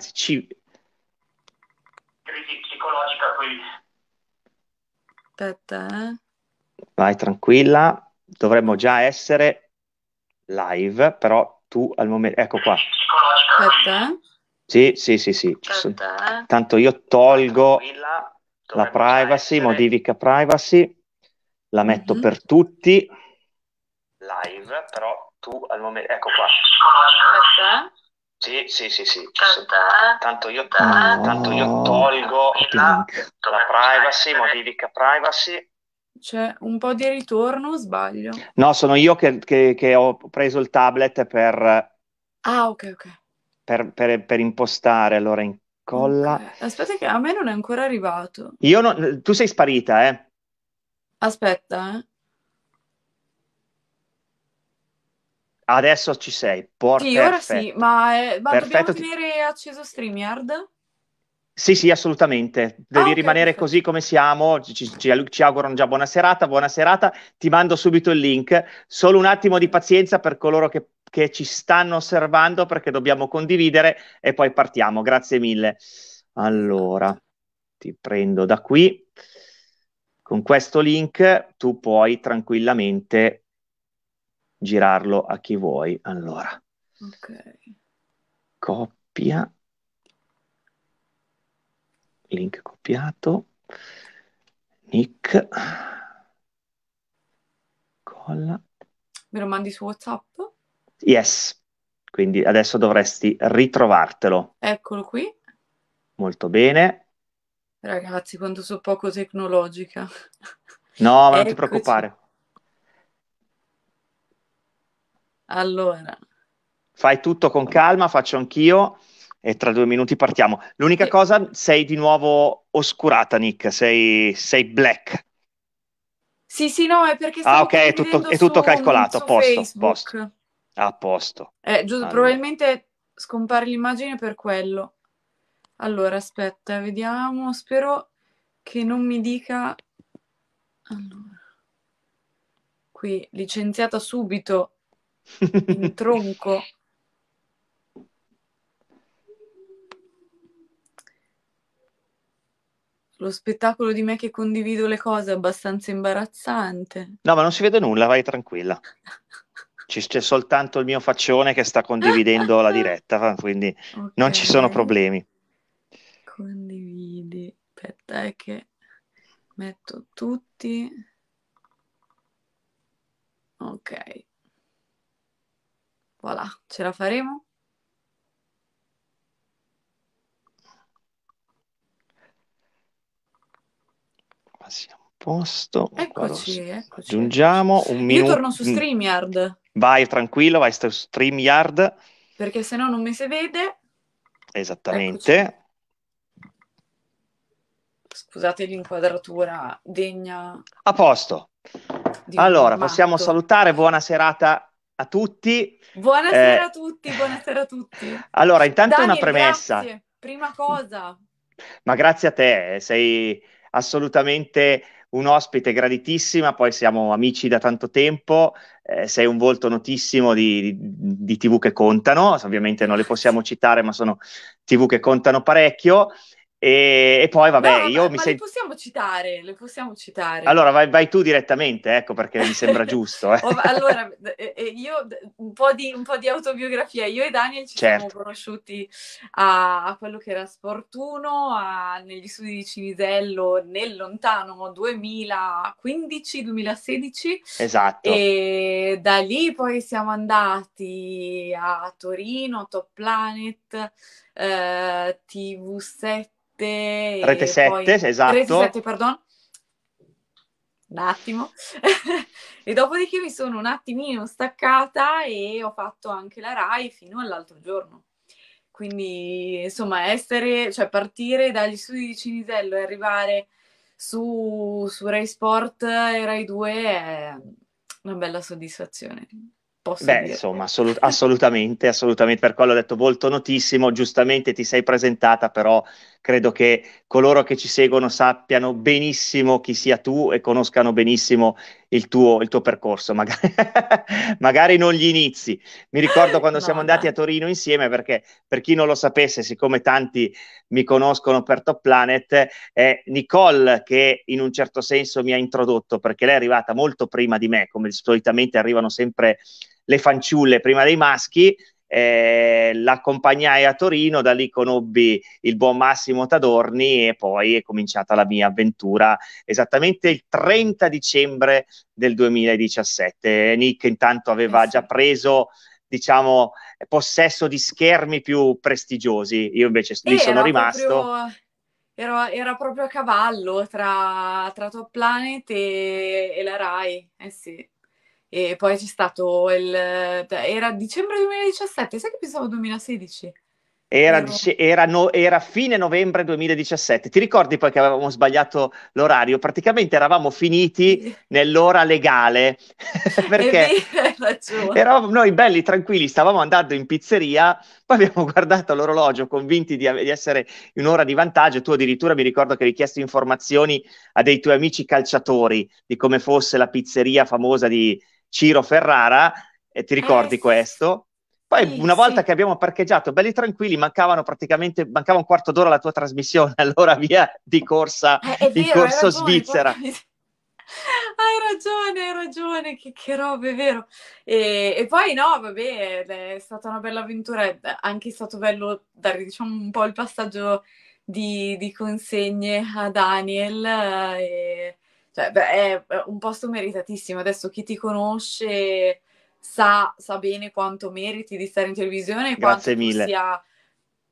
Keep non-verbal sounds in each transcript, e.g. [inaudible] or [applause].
ci... Crisi psicologica qui. Aspetta, eh. Vai tranquilla, dovremmo già essere live, però tu al momento... Ecco qua. Aspetta. Eh. Sì, sì, sì, sì. Aspetta. Eh. Tanto io tolgo la privacy, essere... modifica privacy, la metto mm-hmm. per tutti. Live, però tu al momento... Ecco qua. Aspetta. Eh. Sì, sì, sì, sì. Tanto io, oh, tanto io tolgo la, la privacy, modifica privacy. C'è un po' di ritorno, sbaglio? No, sono io che, che, che ho preso il tablet per... Ah, ok, ok. Per, per, per impostare, allora incolla. Okay. Aspetta che a me non è ancora arrivato. Io no, tu sei sparita, eh? Aspetta, eh. Adesso ci sei. Por- sì, ora perfetto. sì, ma, eh, perfetto. dobbiamo tenere acceso StreamYard? Sì, sì, assolutamente. Devi ah, okay, rimanere perfetto. così come siamo. Ci, ci, ci, augurano già buona serata, buona serata. Ti mando subito il link. Solo un attimo di pazienza per coloro che, che ci stanno osservando perché dobbiamo condividere e poi partiamo. Grazie mille. Allora, ti prendo da qui. Con questo link tu puoi tranquillamente girarlo a chi vuoi. Allora, ok. Coppia, link copiato, nick, colla. Me lo mandi su WhatsApp? Yes, quindi adesso dovresti ritrovartelo. Eccolo qui. Molto bene. Ragazzi, quanto so poco tecnologica. No, ma Eccoci. non ti preoccupare. Allora. Fai tutto con calma, faccio anch'io e tra due minuti partiamo. L'unica sì. cosa, sei di nuovo oscurata, Nick, sei, sei black. Sì, sì, no, è perché... Ah, ok, è tutto, è tutto su, calcolato, a posto, a posto. A ah, posto. Eh, giusto, allora. probabilmente scompare l'immagine per quello. Allora, aspetta, vediamo, spero che non mi dica... Allora. Qui, licenziata subito un tronco. Lo spettacolo di me che condivido le cose è abbastanza imbarazzante. No, ma non si vede nulla, vai tranquilla. C- c'è soltanto il mio faccione che sta condividendo la diretta, quindi okay. non ci sono problemi. Condividi. Aspetta, è eh, che metto tutti. Ok. Voilà, ce la faremo? Siamo a posto. Eccoci, Guarda, eccoci. Aggiungiamo un minuto. Io torno su mm. StreamYard. Vai tranquillo, vai su StreamYard. Perché se no non mi si vede. Esattamente. Eccoci. Scusate l'inquadratura degna. A posto. Allora, possiamo salutare. Buona serata a tutti. Buonasera eh, a tutti, buonasera a tutti. Allora, intanto Daniel, una premessa. Grazie. Prima cosa. Ma grazie a te, eh, sei assolutamente un ospite graditissima, poi siamo amici da tanto tempo, eh, sei un volto notissimo di, di, di, TV che contano, ovviamente non le possiamo citare, ma sono TV che contano parecchio e, e poi vabbè, no, io ma mi sento... Le possiamo citare, le possiamo citare. Allora vai, vai tu direttamente, ecco perché mi sembra [laughs] giusto. Eh. allora, io un po, di, un po, di, autobiografia. Io e Daniel ci certo. siamo conosciuti a, a, quello che era Sportuno, a, negli studi di Cinisello nel lontano 2015-2016. Esatto. E da lì poi siamo andati a Torino, Top Planet eh, TV7. Rete 7, poi... esatto. Rete 7, perdono. Un attimo. [laughs] e dopodiché mi sono un attimino staccata e ho fatto anche la RAI fino all'altro giorno. Quindi, insomma, essere, cioè partire dagli studi di Cinisello e arrivare su, su Rai Sport e Rai 2 è una bella soddisfazione. Posso Beh, dire. insomma, assolut- assolutamente, assolutamente, per quello ho detto molto notissimo, giustamente ti sei presentata, però credo che coloro che ci seguono sappiano benissimo chi sia tu e conoscano benissimo il tuo, il tuo percorso, magari, [laughs] magari, non gli inizi. Mi ricordo quando no, siamo andati a Torino insieme, perché per chi non lo sapesse, siccome tanti mi conoscono per Top Planet, è Nicole che in un certo senso mi ha introdotto, perché lei è arrivata molto prima di me, come solitamente arrivano sempre le fanciulle prima dei maschi eh, l'accompagnai a Torino, da lì conobbi il buon Massimo Tadorni e poi è cominciata la mia avventura esattamente il 30 dicembre del 2017. Nick intanto aveva eh già preso diciamo possesso di schermi più prestigiosi, io invece e eh, sono rimasto. Proprio... Era, era, proprio a cavallo tra, tra Top Planet e, e la Rai, eh sì. E poi c'è stato il... Cioè, era dicembre 2017, sai che pensavo 2016? Era, dice, era, no, era, fine novembre 2017. Ti ricordi poi che avevamo sbagliato l'orario? Praticamente eravamo finiti nell'ora legale [laughs] [laughs] perché eravamo noi belli tranquilli, stavamo andando in pizzeria, poi abbiamo guardato l'orologio convinti di, di essere in un'ora di vantaggio. Tu addirittura mi ricordo che hai chiesto informazioni a dei tuoi amici calciatori di come fosse la pizzeria famosa di, Ciro Ferrara, eh, ti ricordi eh, questo? Poi sì, una volta sì. che abbiamo parcheggiato, belli tranquilli, mancavano praticamente, mancava un quarto d'ora la tua trasmissione, [laughs] allora via di corsa, eh, di corso Svizzera. [laughs] Hai ragione, hai ragione, che, che roba, è vero. E, e, poi no, vabbè, è stata una bella avventura, è anche stato bello dare diciamo, un po' il passaggio di, di consegne a Daniel. Eh, e cioè, beh, è un posto meritatissimo. Adesso chi ti conosce sa, sa bene quanto meriti di stare in televisione e Grazie quanto mille. sia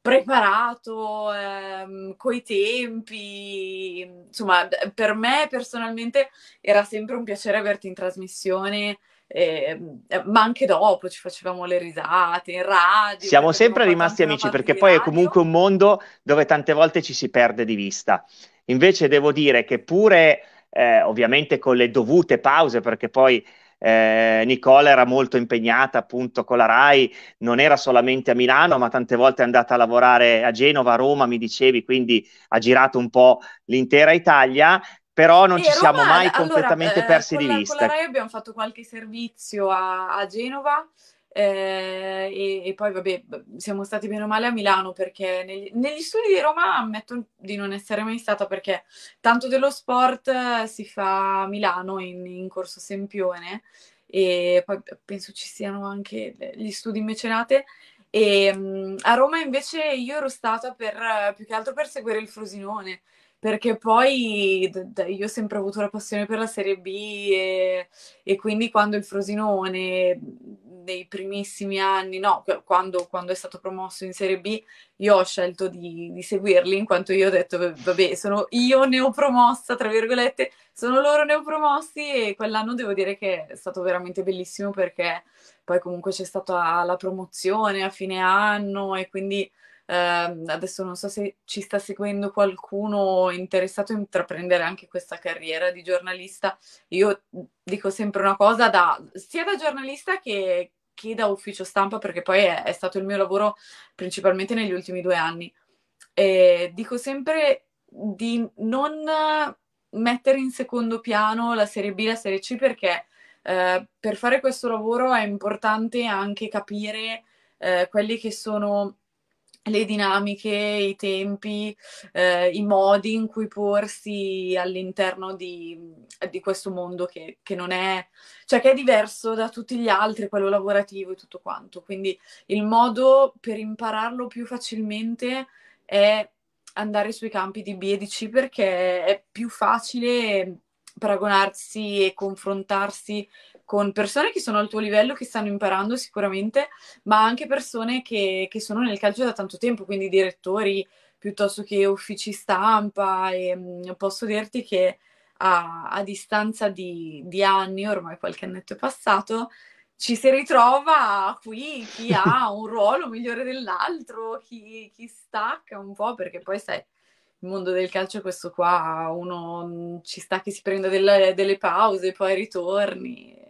preparato ehm, coi tempi. Insomma, per me personalmente era sempre un piacere averti in trasmissione. Ehm, eh, ma anche dopo ci facevamo le risate in radio. Siamo sempre rimasti amici perché poi è comunque un mondo dove tante volte ci si perde di vista. Invece devo dire che pure eh, ovviamente con le dovute pause perché poi eh, Nicola era molto impegnata appunto con la RAI, non era solamente a Milano, ma tante volte è andata a lavorare a Genova, a Roma, mi dicevi, quindi ha girato un po' l'intera Italia. Però non sì, ci Roma, siamo mai allora, completamente eh, persi eh, di la, vista. Con la RAI abbiamo fatto qualche servizio a, a Genova, eh, e, e, poi, vabbè, siamo stati meno male a Milano perché negli, negli, studi di Roma ammetto di non essere mai stata perché tanto dello sport eh, si fa a Milano in, in Corso Sempione e poi penso ci siano anche eh, gli studi in mecenate. E, mm, a Roma invece io ero stata per, eh, più che altro per seguire il Frosinone perché poi io ho sempre avuto la passione per la Serie B e, e quindi quando il Frosinone mhmm, nei primissimi anni, no, quando, quando, è stato promosso in Serie B, io ho scelto di, di, seguirli in quanto io ho detto, vabbè, sono io neopromossa, tra virgolette, sono loro neopromossi e quell'anno devo dire che è stato veramente bellissimo perché poi comunque c'è stata la promozione a fine anno e quindi Uh, adesso non so se ci sta seguendo qualcuno interessato a intraprendere anche questa carriera di giornalista. Io dico sempre una cosa, da, sia da giornalista che, che, da ufficio stampa, perché poi è, è, stato il mio lavoro principalmente negli ultimi due anni. E dico sempre di non mettere in secondo piano la serie B, e la serie C, perché uh, per fare questo lavoro è importante anche capire uh, quelli che sono le dinamiche, i tempi, eh, i modi in cui porsi all'interno di, di questo mondo che, che, non è, cioè che è diverso da tutti gli altri, quello lavorativo e tutto quanto. Quindi il modo per impararlo più facilmente è andare sui campi di B e di C perché è più facile paragonarsi e confrontarsi con persone che sono al tuo livello, che stanno imparando sicuramente, ma anche persone che, che sono nel calcio da tanto tempo, quindi direttori piuttosto che uffici stampa e mh, mm, posso dirti che a, a distanza di, di anni, ormai qualche annetto è passato, ci si ritrova qui chi ha [laughs] un ruolo migliore dell'altro, chi, chi, stacca un po', perché poi sai, il mondo del calcio è questo qua, uno mm, ci sta che si prenda delle, delle pause, poi ritorni.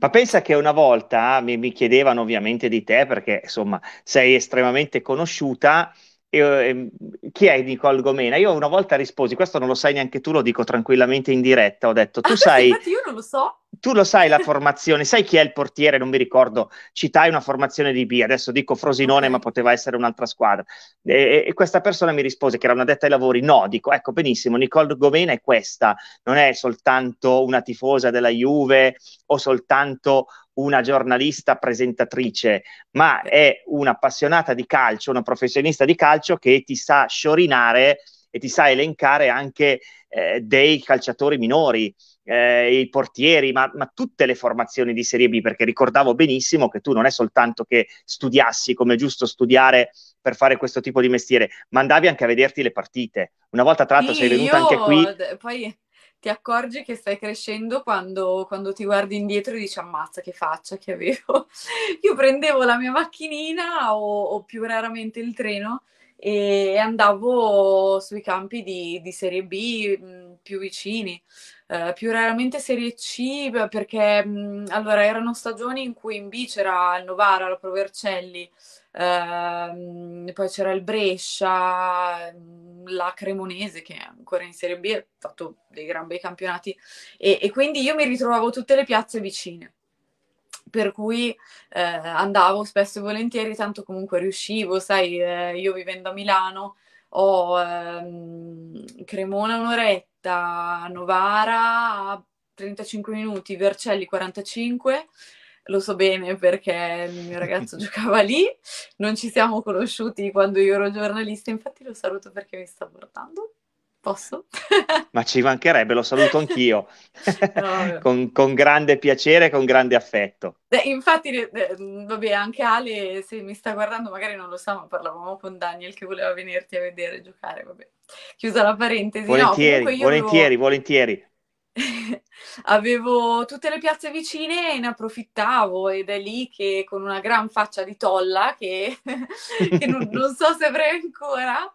Ma pensa che una volta ah, mi, mi chiedevano ovviamente di te perché insomma sei estremamente conosciuta. E, e, ehm, chi è Nicole Gomena? Io una volta risposi, questo non lo sai neanche tu, lo dico tranquillamente in diretta, ho detto, tu ah, sai... Infatti io non lo so tu lo sai la formazione, sai chi è il portiere, non mi ricordo, citai una formazione di B, adesso dico Frosinone okay. ma poteva essere un'altra squadra. E, e, questa persona mi rispose che era una detta ai lavori, no, dico ecco benissimo, Nicole Gomena è questa, non è soltanto una tifosa della Juve o soltanto una giornalista presentatrice, ma è un'appassionata di calcio, una professionista di calcio che ti sa sciorinare e ti sa elencare anche eh, dei calciatori minori eh, i portieri, ma, ma, tutte le formazioni di Serie B, perché ricordavo benissimo che tu non è soltanto che studiassi come è giusto studiare per fare questo tipo di mestiere, ma andavi anche a vederti le partite. Una volta tra l'altro sì, sei venuta anche qui. poi ti accorgi che stai crescendo quando, quando, ti guardi indietro e dici ammazza che faccia che avevo. [laughs] Io prendevo la mia macchinina o, o più raramente il treno e andavo sui campi di, di Serie B mm, più vicini. Eh, più raramente Serie C perché mh, allora erano stagioni in cui in B c'era il Novara, la Provercelli, ehm, poi c'era il Brescia, la Cremonese che è ancora in Serie B ha fatto dei gran bei campionati e, e quindi io mi ritrovavo tutte le piazze vicine per cui eh, andavo spesso e volentieri, tanto comunque riuscivo, sai, eh, io vivendo a Milano ho ehm, Cremona un'oretta, da Novara a 35 minuti, Vercelli 45. Lo so bene perché il mio ragazzo [laughs] giocava lì, non ci siamo conosciuti quando io ero giornalista, infatti lo saluto perché mi sta portando. Posso? [laughs] Ma ci mancherebbe, lo saluto anch'io, no, [laughs] con, con, grande piacere e con grande affetto. Eh, infatti, eh, eh, vabbè, anche Ale, se mi sta guardando, magari non lo sa, ma parlavamo con Daniel che voleva venirti a vedere giocare, vabbè. Chiusa la parentesi. Volentieri, no, volentieri, avevo... volentieri. [laughs] avevo tutte le piazze vicine e ne approfittavo ed è lì che con una gran faccia di tolla che, che non, non so se avrei ancora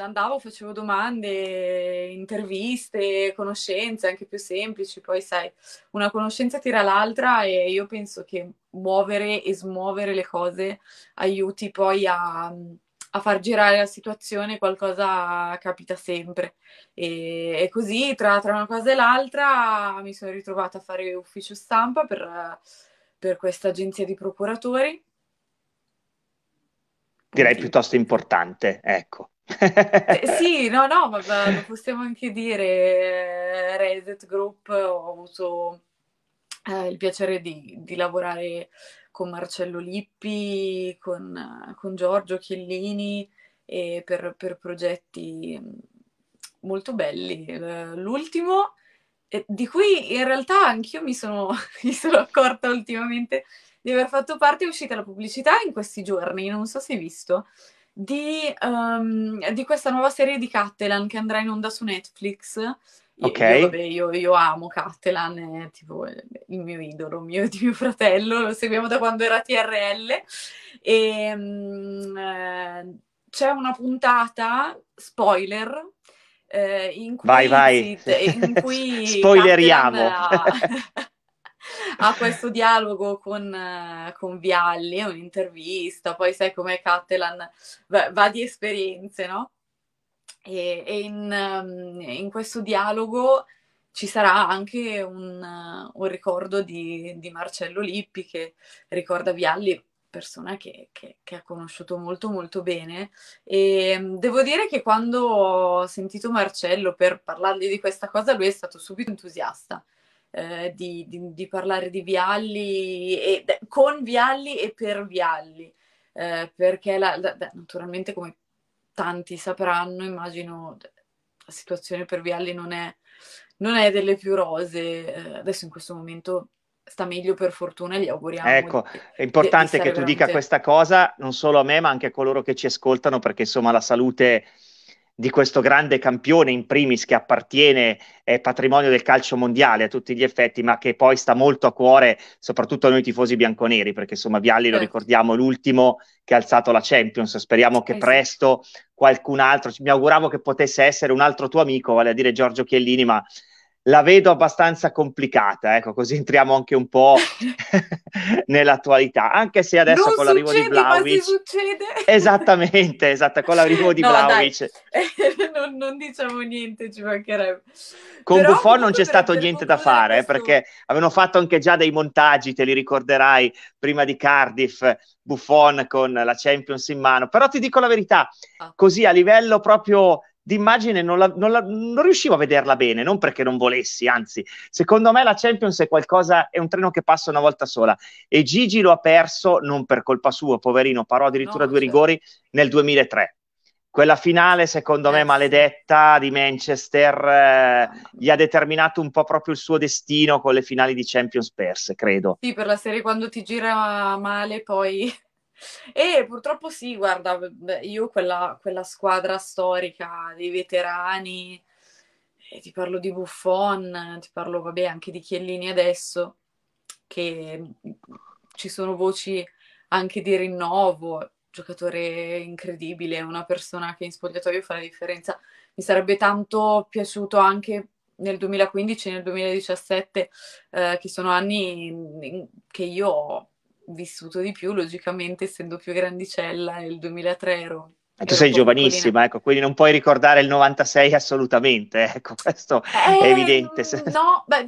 andavo, facevo domande, interviste, conoscenze anche più semplici, poi sai, una conoscenza tira l'altra e io penso che muovere e smuovere le cose aiuti poi a, a far girare la situazione, qualcosa capita sempre. E, e così tra, tra, una cosa e l'altra mi sono ritrovata a fare ufficio stampa per, per questa agenzia di procuratori direi piuttosto importante, ecco. Eh, [laughs] sì, no, no, ma, ma, possiamo anche dire, eh, Reset Group, ho avuto eh, il piacere di, di, lavorare con Marcello Lippi, con, con Giorgio Chiellini e per, per, progetti mm, molto belli. Eh, l'ultimo, eh, di cui in realtà anch'io mi sono, [laughs] mi sono accorta ultimamente di aver fatto parte, è uscita la pubblicità in questi giorni, non so se hai visto di, um, di questa nuova serie di Cattelan che andrà in onda su Netflix. Ok. Io, vabbè, io, io, amo Cattelan, è tipo il mio idolo, mio di [laughs] mio fratello, lo seguiamo da quando era TRL. E, um, eh, c'è una puntata, spoiler, eh, in cui, vai, vai. In cui [laughs] spoileriamo. [laughs] a questo dialogo con, eh, con Vialli, un'intervista, poi sai com'è Cattelan va, di esperienze, no? E, e in, ehm, in, questo dialogo ci sarà anche un, un ricordo di, di, Marcello Lippi che ricorda Vialli, persona che, che, che, ha conosciuto molto molto bene. E ehm, devo dire che quando ho sentito Marcello per parlargli di questa cosa, lui è stato subito entusiasta eh, di, di, di, parlare di vialli e, con vialli e per vialli, eh, perché la, la, naturalmente come tanti sapranno, immagino la situazione per vialli non è, non è delle più rose, eh, adesso in questo momento sta meglio per fortuna e gli auguriamo. Ecco, è importante che tu veramente... dica questa cosa non solo a me ma anche a coloro che ci ascoltano perché insomma la salute di questo grande campione in primis che appartiene è patrimonio del calcio mondiale a tutti gli effetti, ma che poi sta molto a cuore soprattutto a noi tifosi bianconeri, perché insomma Vialli lo certo. ricordiamo l'ultimo che ha alzato la Champions, speriamo che eh presto qualcun altro, mi auguravo che potesse essere un altro tuo amico, vale a dire Giorgio Chiellini, ma la vedo abbastanza complicata, ecco, così entriamo anche un po' [laughs] nell'attualità, anche se adesso non con l'arrivo di Vlaovic... succede? Esattamente, esatto, con l'arrivo di no, Vlaovic... [laughs] non, non, diciamo niente, ci mancherebbe. Con Però Buffon non c'è stato niente da fare, eh, perché avevano fatto anche già dei montaggi, te li ricorderai, prima di Cardiff, Buffon con la Champions in mano. Però ti dico la verità, ah. così a livello proprio d'immagine non, la, non, la, non, riuscivo a vederla bene, non perché non volessi, anzi, secondo me la Champions è qualcosa, è un treno che passa una volta sola e Gigi lo ha perso non per colpa sua, poverino, parò addirittura no, due certo. rigori nel 2003. Quella finale, secondo me, eh, maledetta di Manchester eh, gli ha determinato un po' proprio il suo destino con le finali di Champions perse, credo. Sì, per la serie quando ti gira male poi e purtroppo sì, guarda, io quella, quella squadra storica dei veterani, eh, ti parlo di Buffon, ti parlo, vabbè, anche di Chiellini adesso, che mm, ci sono voci anche di rinnovo, giocatore incredibile, una persona che in spogliatoio fa la differenza. Mi sarebbe tanto piaciuto anche nel 2015 e nel 2017, eh, che sono anni mm, che io ho vissuto di più, logicamente essendo più grandicella nel 2003 ero... E tu sei giovanissima, ecco, quindi non puoi ricordare il 96 assolutamente, eh, ecco, questo eh, è evidente. Mm, no, beh,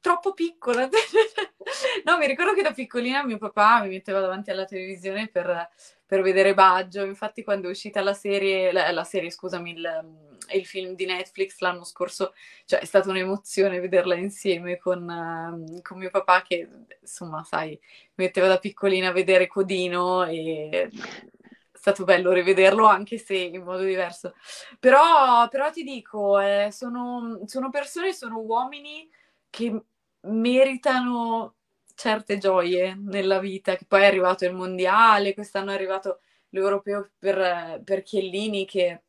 troppo piccola. [laughs] no, mi ricordo che da piccolina mio papà mi metteva davanti alla televisione per, per vedere Baggio. Infatti, quando è uscita la serie, la, la serie, scusami, il, mm, il, film di Netflix l'anno scorso, cioè è stata un'emozione vederla insieme con, uh, con mio papà, che insomma, sai, mi metteva da piccolina a vedere Codino e è stato bello rivederlo anche se in modo diverso. Però, però ti dico, eh, sono, sono, persone, sono uomini che meritano certe gioie nella vita, che poi è arrivato il mondiale, quest'anno è arrivato l'europeo per, per Chiellini che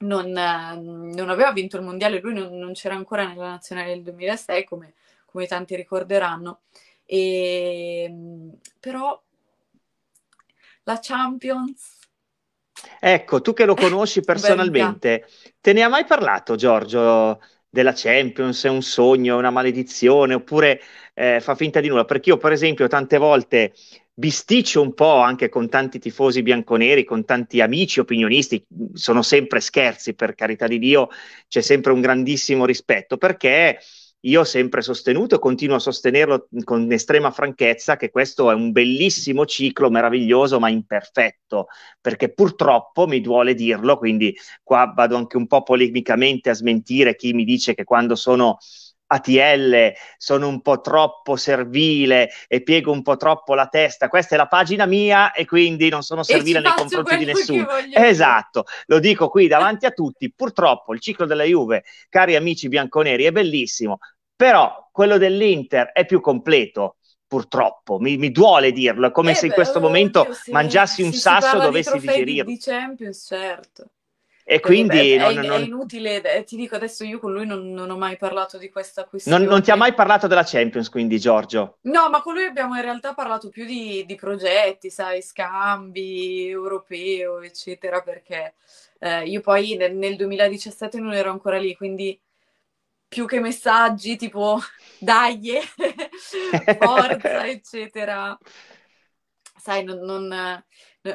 non, non, aveva vinto il mondiale, lui non, non, c'era ancora nella nazionale del 2006 come, come tanti ricorderanno, e, ehm, però la Champions... Ecco, tu che lo conosci [laughs] personalmente, te ne ha mai parlato Giorgio della Champions è un sogno, è una maledizione, oppure eh, fa finta di nulla. Perché io, per esempio, tante volte bisticcio un po' anche con tanti tifosi bianconeri, con tanti amici opinionisti, sono sempre scherzi, per carità di Dio, c'è sempre un grandissimo rispetto, perché io ho sempre sostenuto e continuo a sostenerlo con estrema franchezza che questo è un bellissimo ciclo, meraviglioso ma imperfetto, perché purtroppo mi duole dirlo, quindi qua vado anche un po' polemicamente a smentire chi mi dice che quando sono ATL, sono un po' troppo servile e piego un po' troppo la testa, questa è la pagina mia e quindi non sono servile nei confronti di nessuno. Esatto, lo dico qui davanti a tutti, purtroppo il ciclo della Juve, cari amici bianconeri, è bellissimo, però quello dell'Inter è più completo, purtroppo, mi, mi, duole dirlo, è come eh se in questo oh, momento oddio, sì. mangiassi un Se sasso e dovessi di digerirlo. Di Champions, certo. E quindi è, non, è, non... è, inutile, eh, ti dico adesso io con lui non, non ho mai parlato di questa questione. Non, ti ha mai parlato della Champions, quindi Giorgio? No, ma con lui abbiamo in realtà parlato più di, di progetti, sai, scambi, europeo, eccetera, perché eh, io poi nel, nel 2017 non ero ancora lì, quindi più che messaggi tipo [laughs] dai, eh, [laughs] forza, eccetera, sai, non,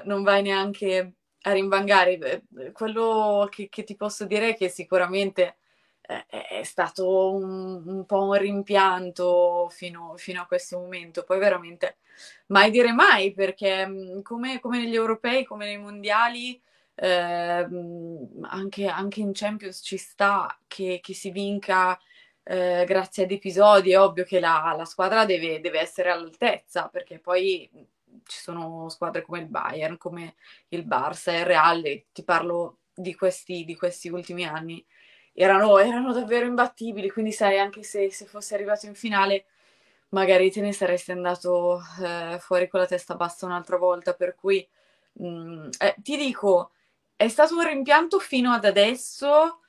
non vai neanche a rimbangare. Eh, eh, quello che, che, ti posso dire è che sicuramente eh, è stato un, un, po' un rimpianto fino, fino, a questo momento. Poi veramente mai dire mai, perché mm, come, come negli europei, come nei mondiali, eh, anche, anche, in Champions ci sta che, che si vinca. Eh, grazie ad episodi è ovvio che la, la squadra deve, deve essere all'altezza perché poi mm, ci sono squadre come il Bayern, come il Barça, il Real, e ti parlo di questi, di questi ultimi anni, erano, erano, davvero imbattibili, quindi sai, anche se, se fossi arrivato in finale, magari te ne saresti andato eh, fuori con la testa bassa un'altra volta, per cui mh, mm, eh, ti dico, è stato un rimpianto fino ad adesso,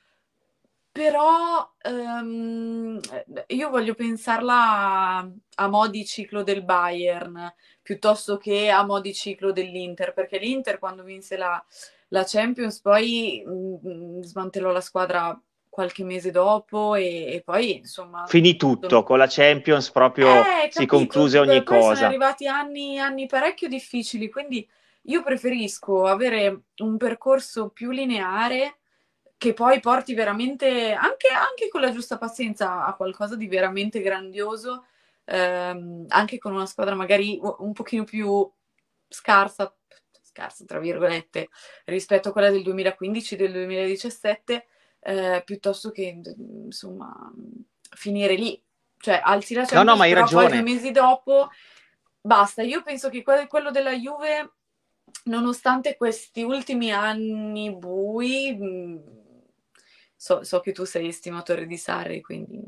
però um, io voglio pensarla a, a mo' di ciclo del Bayern piuttosto che a mo' di ciclo dell'Inter, perché l'Inter quando vinse la, la Champions poi mh, mm, smantellò la squadra qualche mese dopo e, e poi insomma... Finì tutto, con la Champions proprio eh, si concluse ogni cosa. Sono arrivati anni, anni parecchio difficili, quindi io preferisco avere un percorso più lineare che poi porti veramente, anche, anche, con la giusta pazienza, a qualcosa di veramente grandioso, ehm, anche con una squadra magari un pochino più scarsa, scarsa tra virgolette, rispetto a quella del 2015, del 2017, eh, piuttosto che, insomma, finire lì. Cioè, alzi la Champions, no, no, ma hai ragione. poi mesi dopo... Basta, io penso che quello della Juve nonostante questi ultimi anni bui, so, so che tu sei estimatore di Sarri, quindi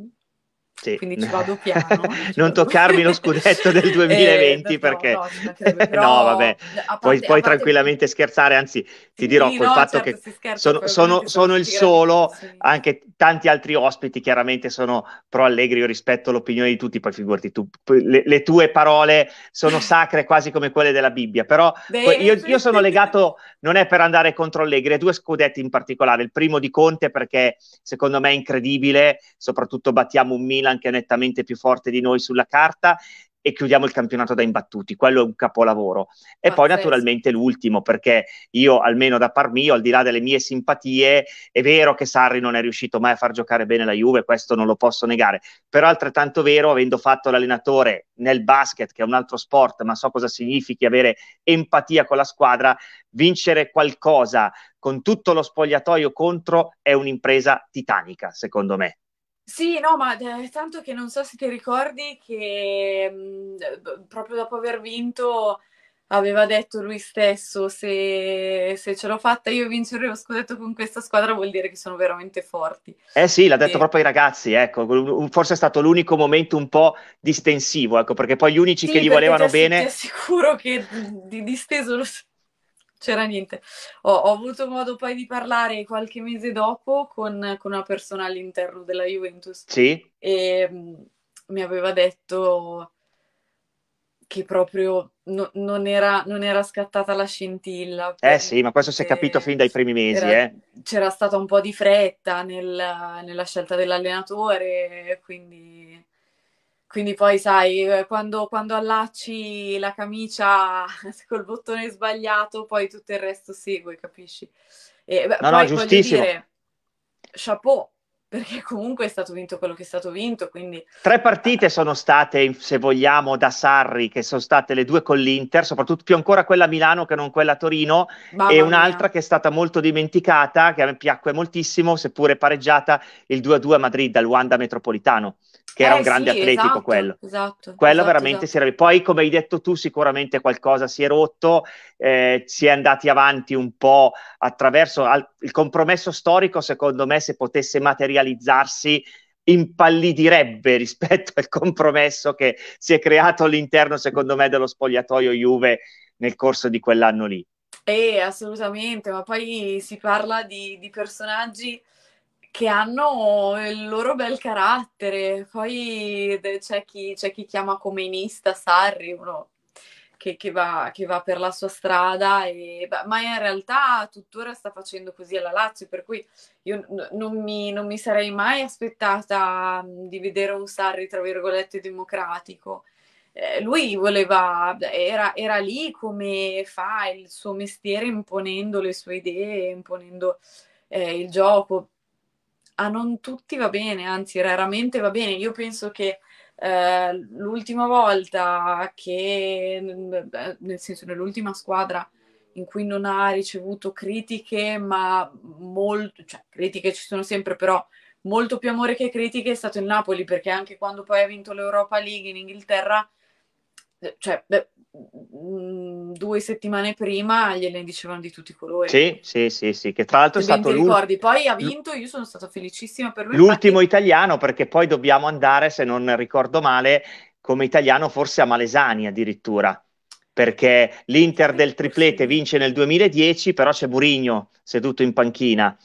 sì. Quindi [laughs] ci vado piano. Ci non vado... toccarmi lo scudetto [laughs] del 2020 eh, perché... No, [laughs] però... no vabbè, parte, puoi, puoi tranquillamente scherzare, anzi ti dirò sì, col no, fatto certo, che sono, sono, sono il solo, sì. anche tanti altri ospiti chiaramente sono pro allegri, io rispetto l'opinione di tutti, poi figurati tu, le, le tue parole sono sacre quasi come quelle della Bibbia, però Beh, io, io sono legato, non è per andare contro Allegri, due scudetti in particolare, il primo di Conte perché secondo me è incredibile, soprattutto battiamo un Milan Milan che è nettamente più forte di noi sulla carta e chiudiamo il campionato da imbattuti, quello è un capolavoro. E Pazzesco. poi naturalmente l'ultimo, perché io almeno da par mio, al di là delle mie simpatie, è vero che Sarri non è riuscito mai a far giocare bene la Juve, questo non lo posso negare, però altrettanto vero, avendo fatto l'allenatore nel basket, che è un altro sport, ma so cosa significhi avere empatia con la squadra, vincere qualcosa con tutto lo spogliatoio contro è un'impresa titanica, secondo me. Sì, no, ma eh, tanto che non so se ti ricordi che mh, mm, proprio dopo aver vinto aveva detto lui stesso se, se ce l'ho fatta io vincere lo scudetto con questa squadra vuol dire che sono veramente forti. Eh sì, l'ha detto e... proprio ai ragazzi, ecco, forse è stato l'unico momento un po' distensivo, ecco, perché poi gli unici sì, che gli volevano bene... Sì, assicuro che mm, di disteso lo c'era niente. Ho, ho, avuto modo poi di parlare qualche mese dopo con, con una persona all'interno della Juventus. Sì. E mm, mi aveva detto che proprio no, non, era, non, era, scattata la scintilla. Eh sì, ma questo si è capito eh, fin dai primi mesi. Era, eh. C'era stata un po' di fretta nel, nella scelta dell'allenatore, quindi quindi poi sai, eh, quando, quando allacci la camicia [laughs] col bottone sbagliato, poi tutto il resto segue, capisci? E, beh, no, poi, no, giustissimo. Dire, chapeau, perché comunque è stato vinto quello che è stato vinto. Quindi... Tre partite sono state, se vogliamo, da Sarri, che sono state le due con l'Inter, soprattutto più ancora quella a Milano che non quella a Torino, Mamma e un'altra che è stata molto dimenticata, che a me piacque moltissimo, seppure pareggiata, il 2-2 a Madrid al Wanda Metropolitano che era eh, un grande sì, atletico esatto, quello. Esatto, quello esatto, veramente esatto. si era... Poi, come hai detto tu, sicuramente qualcosa si è rotto, eh, si è andati avanti un po' attraverso al... il compromesso storico, secondo me, se potesse materializzarsi impallidirebbe [laughs] rispetto al compromesso che si è creato all'interno, secondo me, dello spogliatoio Juve nel corso di quell'anno lì. Eh, assolutamente, ma poi si parla di, di personaggi che hanno il loro bel carattere. Poi c'è chi, c'è chi chiama comeinista Sarri, uno che, che, va, che, va, per la sua strada, e, ma in realtà tuttora sta facendo così alla Lazio, per cui io non mi, non mi sarei mai aspettata di vedere un Sarri, tra virgolette, democratico. Eh, lui voleva, era, era, lì come fa il suo mestiere imponendo le sue idee, imponendo eh, il gioco a non tutti va bene, anzi raramente va bene. Io penso che eh, l'ultima volta che, nel senso nell'ultima squadra in cui non ha ricevuto critiche, ma molto, cioè critiche ci sono sempre, però molto più amore che critiche è stato il Napoli, perché anche quando poi ha vinto l'Europa League in Inghilterra, eh, cioè, beh, Mm, due settimane prima gliene dicevano di tutti i colori. Sì, sì, sì, sì, che tra l'altro è stato lui. ricordi, poi ha vinto, io sono stata felicissima per lui. L'ultimo infatti... italiano perché poi dobbiamo andare, se non ricordo male, come italiano forse a Malesani addirittura. Perché l'Inter del triplete vince nel 2010, però c'è Burigno seduto in panchina.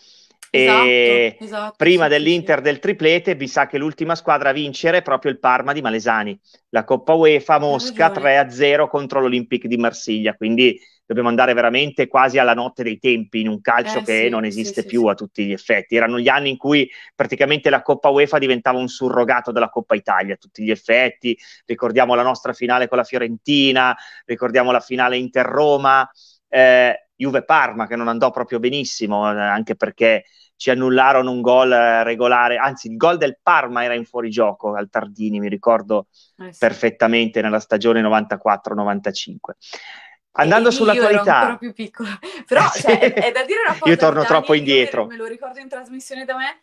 Esatto, e esatto, esatto, prima sì, dell'Inter sì. del triplete, vi sa che l'ultima squadra a vincere è proprio il Parma di Malesani, la Coppa UEFA Mosca 3-0 contro l'Olympique di Marsiglia. Quindi dobbiamo andare veramente quasi alla notte dei tempi in un calcio eh, che sì, non esiste più a tutti gli effetti. Erano gli anni in cui praticamente la Coppa UEFA diventava un surrogato della Coppa Italia a tutti gli effetti. Ricordiamo la nostra finale con la Fiorentina, ricordiamo la finale Inter-Roma. Eh, Juve-Parma che non andò proprio benissimo, eh, anche perché ci annullarono un gol eh, regolare, anzi il gol del Parma era in fuorigioco al Tardini, mi ricordo eh sì. perfettamente nella stagione 94-95. Andando e sulla io qualità, ero più piccola, [laughs] però [laughs] cioè, è, è, da dire una cosa. io torno Dani, troppo indietro. Me lo ricordo in trasmissione da me.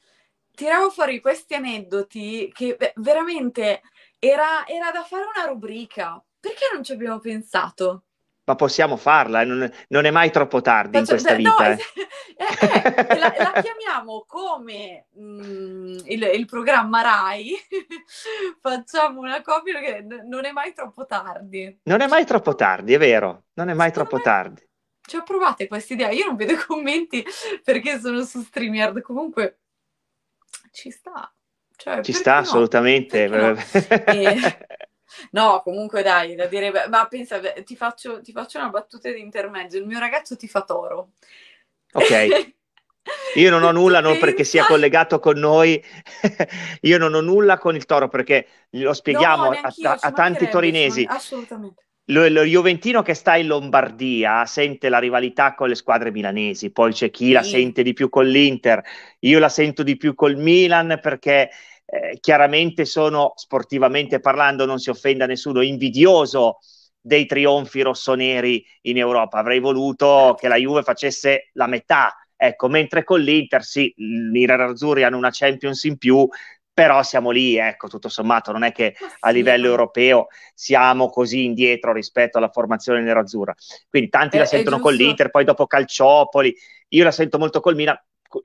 Tiravo fuori questi aneddoti che veramente era, era da fare una rubrica. Perché non ci abbiamo pensato? ma possiamo farla, eh, non, non è mai troppo tardi in questa eh, vita. No, eh. eh la, la, chiamiamo come mh, mm, il, il, programma Rai, [laughs] facciamo una copia che non è mai troppo tardi. Non è mai troppo tardi, è vero, non è mai Secondo troppo me... tardi. Ci ho provato questa idea, io non vedo commenti perché sono su StreamYard, comunque ci sta. Cioè, ci sta no? assolutamente. No? e... [laughs] No, comunque dai, da dire, ma pensa, ti faccio, ti faccio una battuta di intermezzo, il mio ragazzo ti fa toro. Ok. [laughs] Io non ho nulla, non perché sia collegato con noi, [laughs] io non ho nulla con il toro perché lo spieghiamo no, a, a, tanti torinesi. Assolutamente. Lo, lo, Juventino che sta in Lombardia sente la rivalità con le squadre milanesi, poi c'è chi sì. la sente di più con l'Inter, io la sento di più col Milan perché eh, chiaramente sono, sportivamente parlando, non si offenda nessuno, invidioso dei trionfi rossoneri in Europa. Avrei voluto che la Juve facesse la metà, ecco, mentre con l'Inter sì, i Nerazzurri hanno una Champions in più, però siamo lì, ecco, tutto sommato non è che a livello europeo siamo così indietro rispetto alla formazione nerazzurra. Quindi tanti è, la eh, eh, sentono con l'Inter, poi dopo Calciopoli, io la sento molto col Milan,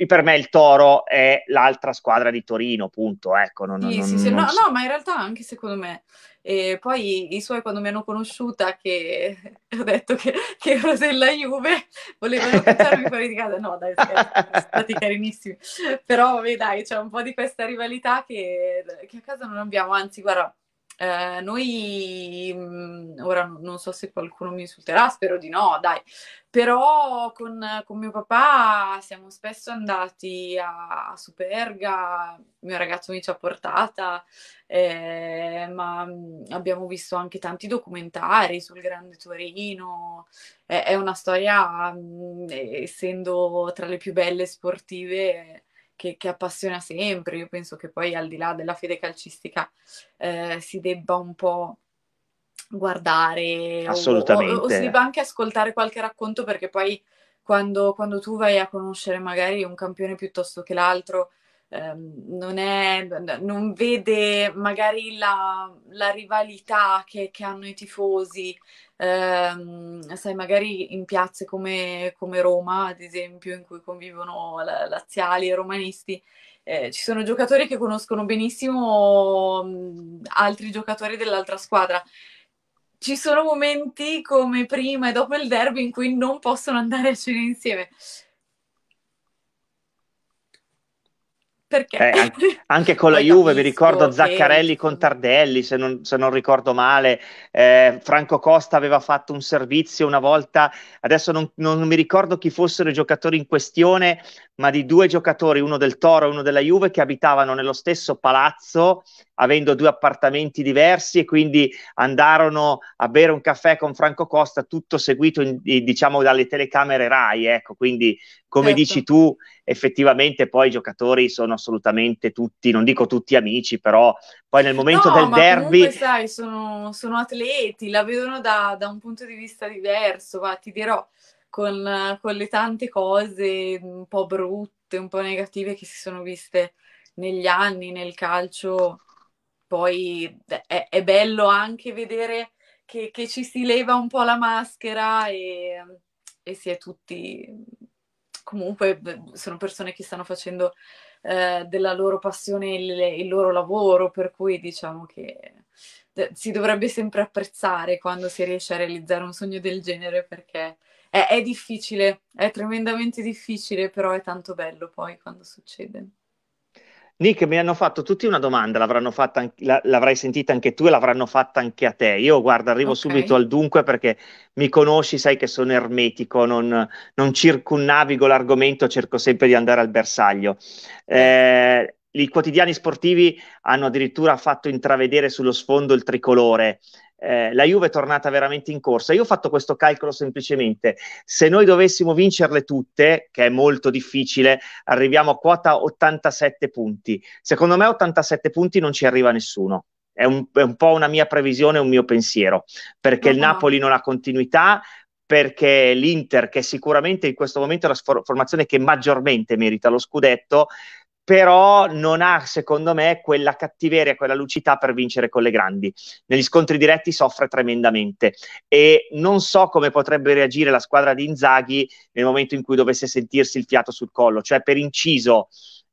per me il Toro è l'altra squadra di Torino, punto. Ecco, non, sì, non, sì, sì. Non... No, no, ma in realtà anche secondo me. E poi i suoi quando mi hanno conosciuta, che [laughs] ho detto che, che ero della Juve, volevano portarmi fuori di casa. No, dai, sono stati carinissimi. Però vabbè, dai, c'è un po' di questa rivalità che, che a casa non abbiamo. Anzi, guarda, Ehm, noi mh, mhmm, ora non so se qualcuno mi insulterà, spero di no, dai, però con, con mio papà siamo spesso andati a, a Superga, mio ragazzo mi ci ha portata, eh, ma mhmm, abbiamo visto anche tanti documentari sul Grande Torino, eh, è una storia, mh, mhmm, essendo tra le più belle sportive che, che, appassiona sempre. Io penso che poi al di là della fede calcistica eh, si debba un po' guardare O, o, o, si debba anche ascoltare qualche racconto perché poi quando, quando tu vai a conoscere magari un campione piuttosto che l'altro Ehm, non, è, non, vede magari la, la rivalità che, che, hanno i tifosi. Eh, sai, magari in piazze come, come, Roma, ad esempio, in cui convivono laziali e romanisti, eh, ci sono giocatori che conoscono benissimo mm, altri giocatori dell'altra squadra. Ci sono momenti come prima e dopo il derby in cui non possono andare a cena insieme. Perché? Eh, anche, [laughs] anche, con la Juve, vi ricordo Zaccarelli che... con Tardelli, se non, se non ricordo male, eh, Franco Costa aveva fatto un servizio una volta, adesso non, non, mi ricordo chi fossero i giocatori in questione, ma di due giocatori, uno del Toro e uno della Juve, che abitavano nello stesso palazzo avendo due appartamenti diversi e quindi andarono a bere un caffè con Franco Costa, tutto seguito in, diciamo dalle telecamere Rai, ecco, quindi come certo. dici tu, effettivamente poi i giocatori sono assolutamente tutti, non dico tutti amici, però poi nel momento no, del derby... Comunque, sai, sono, sono, atleti, la vedono da, da, un punto di vista diverso, va, ti dirò, con, con le tante cose un po' brutte, un po' negative che si sono viste negli anni nel calcio poi è, è bello anche vedere che, che, ci si leva un po' la maschera e, e si è tutti... Comunque sono persone che stanno facendo eh, della loro passione il, il loro lavoro, per cui diciamo che si dovrebbe sempre apprezzare quando si riesce a realizzare un sogno del genere perché è, è, difficile, è tremendamente difficile, però è tanto bello poi quando succede. Nick, mi hanno fatto tutti una domanda, an- la- l'avrai sentita anche tu e l'avranno fatta anche a te. Io, guarda, arrivo okay. subito al dunque perché mi conosci, sai che sono ermetico, non, non circunnavigo l'argomento, cerco sempre di andare al bersaglio. Eh, i quotidiani sportivi hanno addirittura fatto intravedere sullo sfondo il tricolore. Eh, la Juve è tornata veramente in corsa. Io ho fatto questo calcolo semplicemente. Se noi dovessimo vincerle tutte, che è molto difficile, arriviamo a quota 87 punti. Secondo me 87 punti non ci arriva nessuno. È un, è un po' una mia previsione, un mio pensiero, perché uh il Napoli non ha continuità, perché l'Inter, che sicuramente in questo momento è la sfor- formazione che maggiormente merita lo scudetto, però non ha, secondo me, quella cattiveria, quella lucità per vincere con le grandi. Negli scontri diretti soffre tremendamente e non so come potrebbe reagire la squadra di Inzaghi nel momento in cui dovesse sentirsi il fiato sul collo. Cioè, per inciso,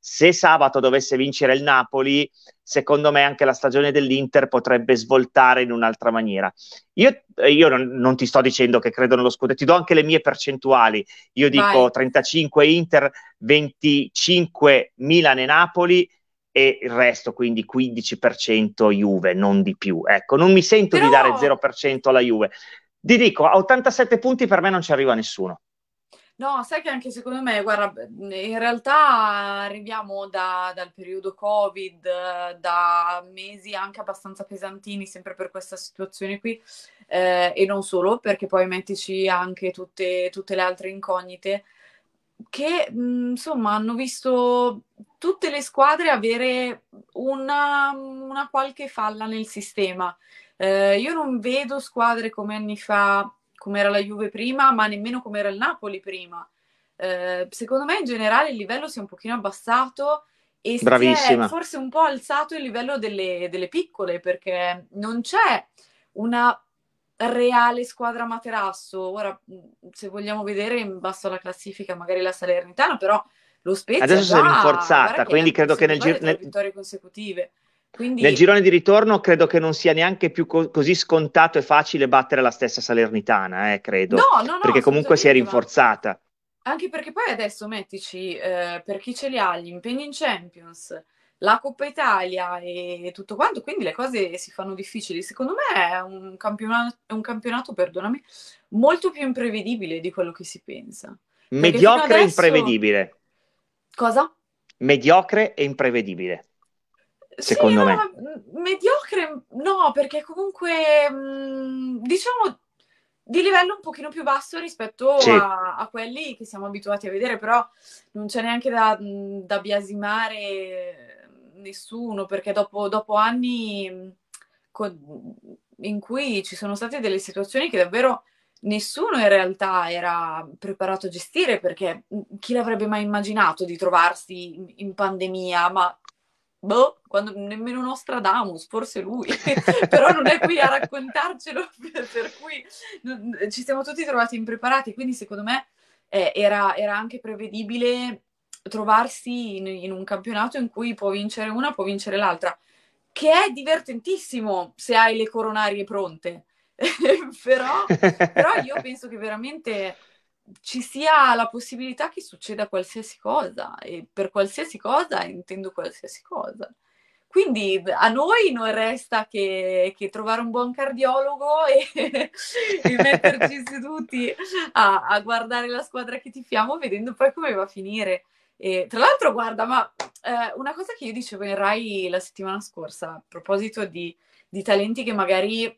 se sabato dovesse vincere il Napoli, secondo me anche la stagione dell'Inter potrebbe svoltare in un'altra maniera. Io, io non, non, ti sto dicendo che credo nello scudo, ti do anche le mie percentuali. Io dico Vai. 35 Inter, 25 Milan e Napoli e il resto, quindi 15% Juve, non di più. Ecco, non mi sento Però... di dare 0% alla Juve. Ti dico, a 87 punti per me non ci arriva nessuno. No, sai che anche secondo me, guarda, mhmm, in realtà arriviamo da, dal periodo Covid, da mesi anche abbastanza pesantini, sempre per questa situazione qui, eh, e non solo, perché poi mettici anche tutte, tutte le altre incognite, che mhmm, insomma hanno visto tutte le squadre avere una, una qualche falla nel sistema. Eh, io non vedo squadre come anni fa come era la Juve prima, ma nemmeno come era il Napoli prima. Eh, secondo me in generale il livello si è un pochino abbassato e forse un po' alzato il livello delle, delle piccole perché non c'è una reale squadra materasso. Ora, se vogliamo vedere in basso alla classifica, magari la Salernitana, però lo Spezia adesso già, si è rinforzata, quindi credo che nel giro nel... vittorie consecutive. Quindi... Nel girone di ritorno credo che non sia neanche più co- così scontato e facile battere la stessa Salernitana, eh, credo. No, no, no. Perché comunque si è rinforzata. Anche perché poi adesso mettici, eh, per chi ce li ha, gli impegni in Champions, la Coppa Italia e tutto quanto, quindi le cose si fanno difficili. Secondo me è un campionato, è un campionato perdonami, molto più imprevedibile di quello che si pensa. Mediocre e adesso... imprevedibile. Cosa? Mediocre e imprevedibile. Secondo sì, me. No, mediocre no, perché comunque mm, diciamo di livello un pochino più basso rispetto sì. a, a, quelli che siamo abituati a vedere, però non c'è neanche da, mm, da biasimare nessuno, perché dopo, dopo anni mm, con, in cui ci sono state delle situazioni che davvero nessuno in realtà era preparato a gestire, perché chi l'avrebbe mai immaginato di trovarsi in, in pandemia, ma boh, quando, nemmeno Nostradamus, forse lui, [laughs] però non è qui a raccontarcelo, [laughs] per cui non, ci siamo tutti trovati impreparati, quindi secondo me eh, era, era, anche prevedibile trovarsi in, in un campionato in cui può vincere una, può vincere l'altra, che è divertentissimo se hai le coronarie pronte. [laughs] però, però, io penso che veramente ci sia la possibilità che succeda qualsiasi cosa e per qualsiasi cosa intendo qualsiasi cosa. Quindi a noi non resta che, che trovare un buon cardiologo e, [laughs] e metterci seduti a, a, guardare la squadra che tifiamo vedendo poi come va a finire. E, tra l'altro, guarda, ma eh, una cosa che io dicevo in Rai la settimana scorsa a proposito di, di talenti che magari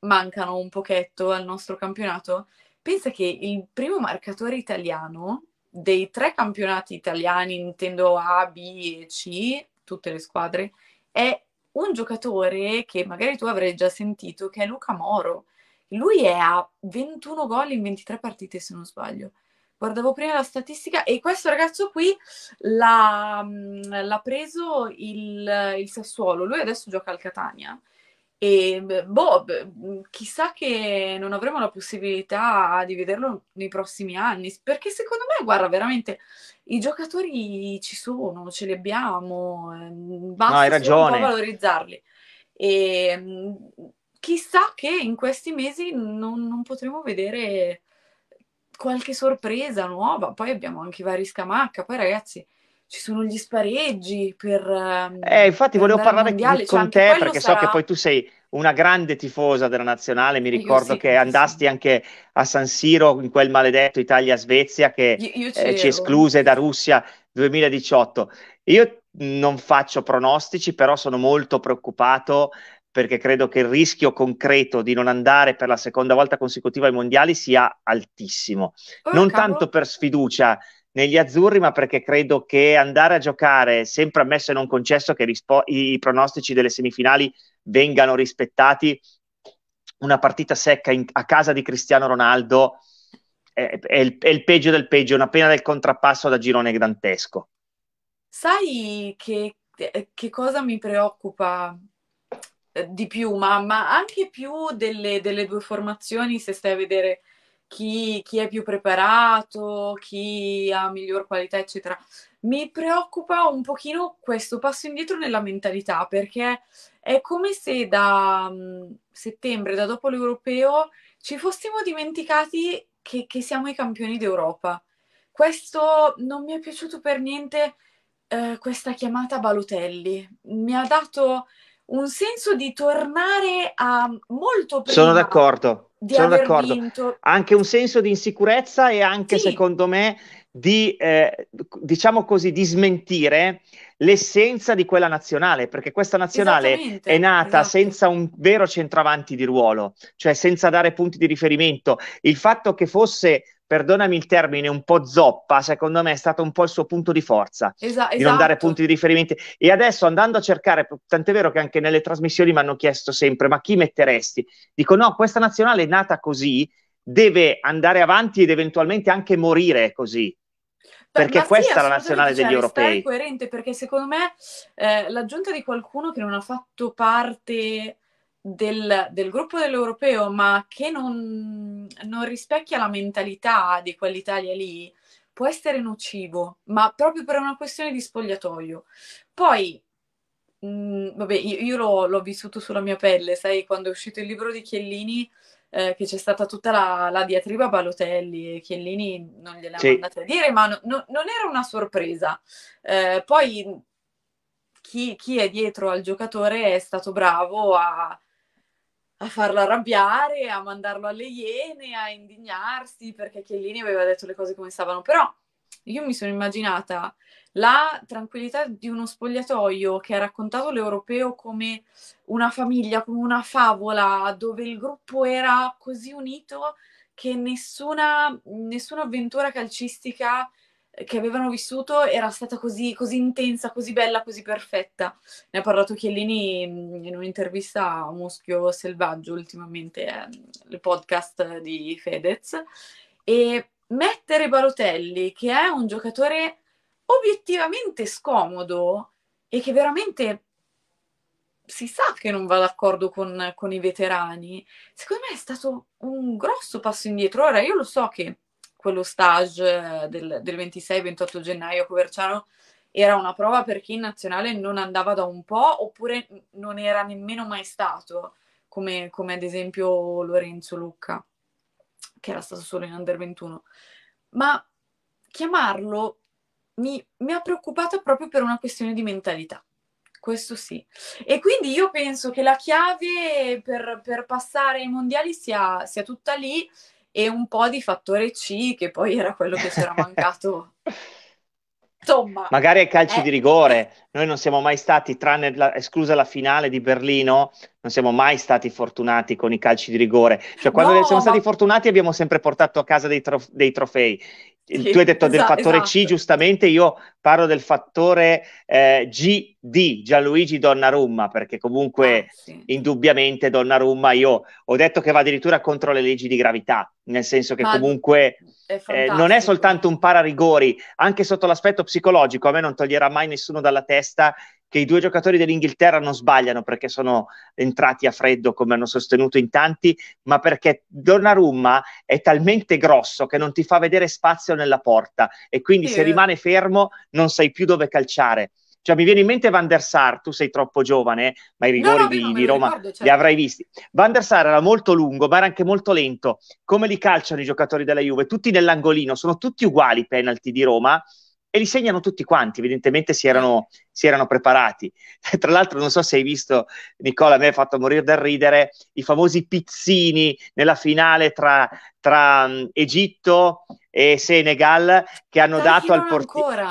mancano un pochetto al nostro campionato, Pensa che il primo marcatore italiano dei tre campionati italiani, intendo A, B e C, tutte le squadre, è un giocatore che magari tu avrai già sentito, che è Luca Moro. Lui è a 21 gol in 23 partite, se non sbaglio. Guardavo prima la statistica e questo ragazzo qui l'ha, mm, l'ha preso il, il Sassuolo. Lui adesso gioca al Catania e boh, mhmm, chissà che non avremo la possibilità di vederlo nei prossimi anni, perché secondo me, guarda, veramente i giocatori ci sono, ce li abbiamo, ehm, basta no, hai ragione. valorizzarli. E mhmm, chissà che in questi mesi non, non potremo vedere qualche sorpresa nuova, poi abbiamo anche i vari scamacca, poi ragazzi ci sono gli spareggi per... Ehm, eh, infatti per volevo parlare mondiale, con cioè, te perché sarà... so che poi tu sei una grande tifosa della nazionale, mi ricordo sì, che andasti sì. anche a San Siro in quel maledetto Italia-Svezia che io, io eh, ci escluse da Russia 2018. Io non faccio pronostici, però sono molto preoccupato perché credo che il rischio concreto di non andare per la seconda volta consecutiva ai mondiali sia altissimo. Oh, non cavolo. tanto per sfiducia negli azzurri, ma perché credo che andare a giocare, sempre ammesso e non concesso che rispo- i pronostici delle semifinali vengano rispettati, una partita secca in- a casa di Cristiano Ronaldo è, è, il, è il peggio del peggio, una pena del contrappasso da girone dantesco. Sai che, che cosa mi preoccupa eh, di più, ma, ma anche più delle, delle, due formazioni, se stai a vedere chi, chi è più preparato, chi ha miglior qualità, eccetera. Mi preoccupa un pochino questo passo indietro nella mentalità, perché è come se da mh, mm, settembre, da dopo l'europeo, ci fossimo dimenticati che, che siamo i campioni d'Europa. Questo non mi è piaciuto per niente, eh, questa chiamata Balotelli. Mi ha dato un senso di tornare a molto prima. Sono d'accordo. Sono d'accordo. Vinto. Anche un senso di insicurezza e anche, sì. secondo me, di, eh, diciamo così, di smentire l'essenza di quella nazionale, perché questa nazionale è nata esatto. senza un vero centravanti di ruolo, cioè senza dare punti di riferimento. Il fatto che fosse perdonami il termine, un po' zoppa, secondo me è stato un po' il suo punto di forza, Esa- di non esatto. dare punti di riferimento. E adesso andando a cercare, tant'è vero che anche nelle trasmissioni mi hanno chiesto sempre, ma chi metteresti? Dico no, questa nazionale è nata così, deve andare avanti ed eventualmente anche morire così. Perché ma questa sì, è la nazionale cioè, degli europei. È coerente perché secondo me eh, l'aggiunta di qualcuno che non ha fatto parte del, del, gruppo dell'europeo, ma che non, non rispecchia la mentalità di quell'Italia lì, può essere nocivo, ma proprio per una questione di spogliatoio. Poi, mh, mm, vabbè, io, io l'ho, l'ho, vissuto sulla mia pelle, sai, quando è uscito il libro di Chiellini, eh, che c'è stata tutta la, la diatriba Balotelli e Chiellini non gliela sì. mandata a dire, ma no, no, non era una sorpresa. Eh, poi chi, chi, è dietro al giocatore è stato bravo a, a farlo arrabbiare, a mandarlo alle iene, a indignarsi perché Chiellini aveva detto le cose come stavano. Però io mi sono immaginata la tranquillità di uno spogliatoio che ha raccontato l'europeo come una famiglia, come una favola, dove il gruppo era così unito che nessuna, nessuna avventura calcistica che avevano vissuto era stata così, così, intensa, così bella, così perfetta. Ne ha parlato Chiellini mm, in un'intervista a Muschio Selvaggio ultimamente, eh, il podcast di Fedez. E mettere Barotelli, che è un giocatore obiettivamente scomodo e che veramente si sa che non va d'accordo con, con i veterani, secondo me è stato un grosso passo indietro. Ora io lo so che quello stage eh, del, del 26-28 gennaio a Coverciano era una prova per chi in nazionale non andava da un po' oppure non era nemmeno mai stato, come, come ad esempio Lorenzo Lucca, che era stato solo in Under 21. Ma chiamarlo mi, mi ha preoccupato proprio per una questione di mentalità questo sì. E quindi io penso che la chiave per, per passare ai mondiali sia, sia tutta lì e un po' di fattore C che poi era quello che c'era mancato. [laughs] Insomma, magari ai calci eh. di rigore, noi non siamo mai stati, tranne la, esclusa la finale di Berlino, non siamo mai stati fortunati con i calci di rigore. Cioè, quando no, siamo ma... stati fortunati abbiamo sempre portato a casa dei, trof- dei trofei. Sì, tu hai detto esatto, del fattore esatto. C, giustamente, io parlo del fattore eh, G di Gianluigi Donnarumma, perché comunque ah, sì. indubbiamente Donnarumma, io ho detto che va addirittura contro le leggi di gravità, nel senso che Ma comunque è eh, non è soltanto un pararigori, anche sotto l'aspetto psicologico, a me non toglierà mai nessuno dalla testa che i due giocatori dell'Inghilterra non sbagliano perché sono entrati a freddo come hanno sostenuto in tanti, ma perché Donnarumma è talmente grosso che non ti fa vedere spazio nella porta e quindi sì. se eh. rimane fermo non sai più dove calciare. Cioè, mi viene in mente Van der Sar, tu sei troppo giovane, ma i rigori no, no, di, no, di Roma ricordo, certo. li avrai visti. Van der Sar era molto lungo, ma era anche molto lento. Come li calciano i giocatori della Juve? Tutti nell'angolino, sono tutti uguali i penalti di Roma, e li segnano tutti quanti, evidentemente si erano, si erano preparati. [laughs] Tra l'altro non so se hai visto, Nicola, a me ha fatto morire dal ridere, i famosi pizzini nella finale tra, tra um, Egitto e Senegal che hanno Dai, dato al portiere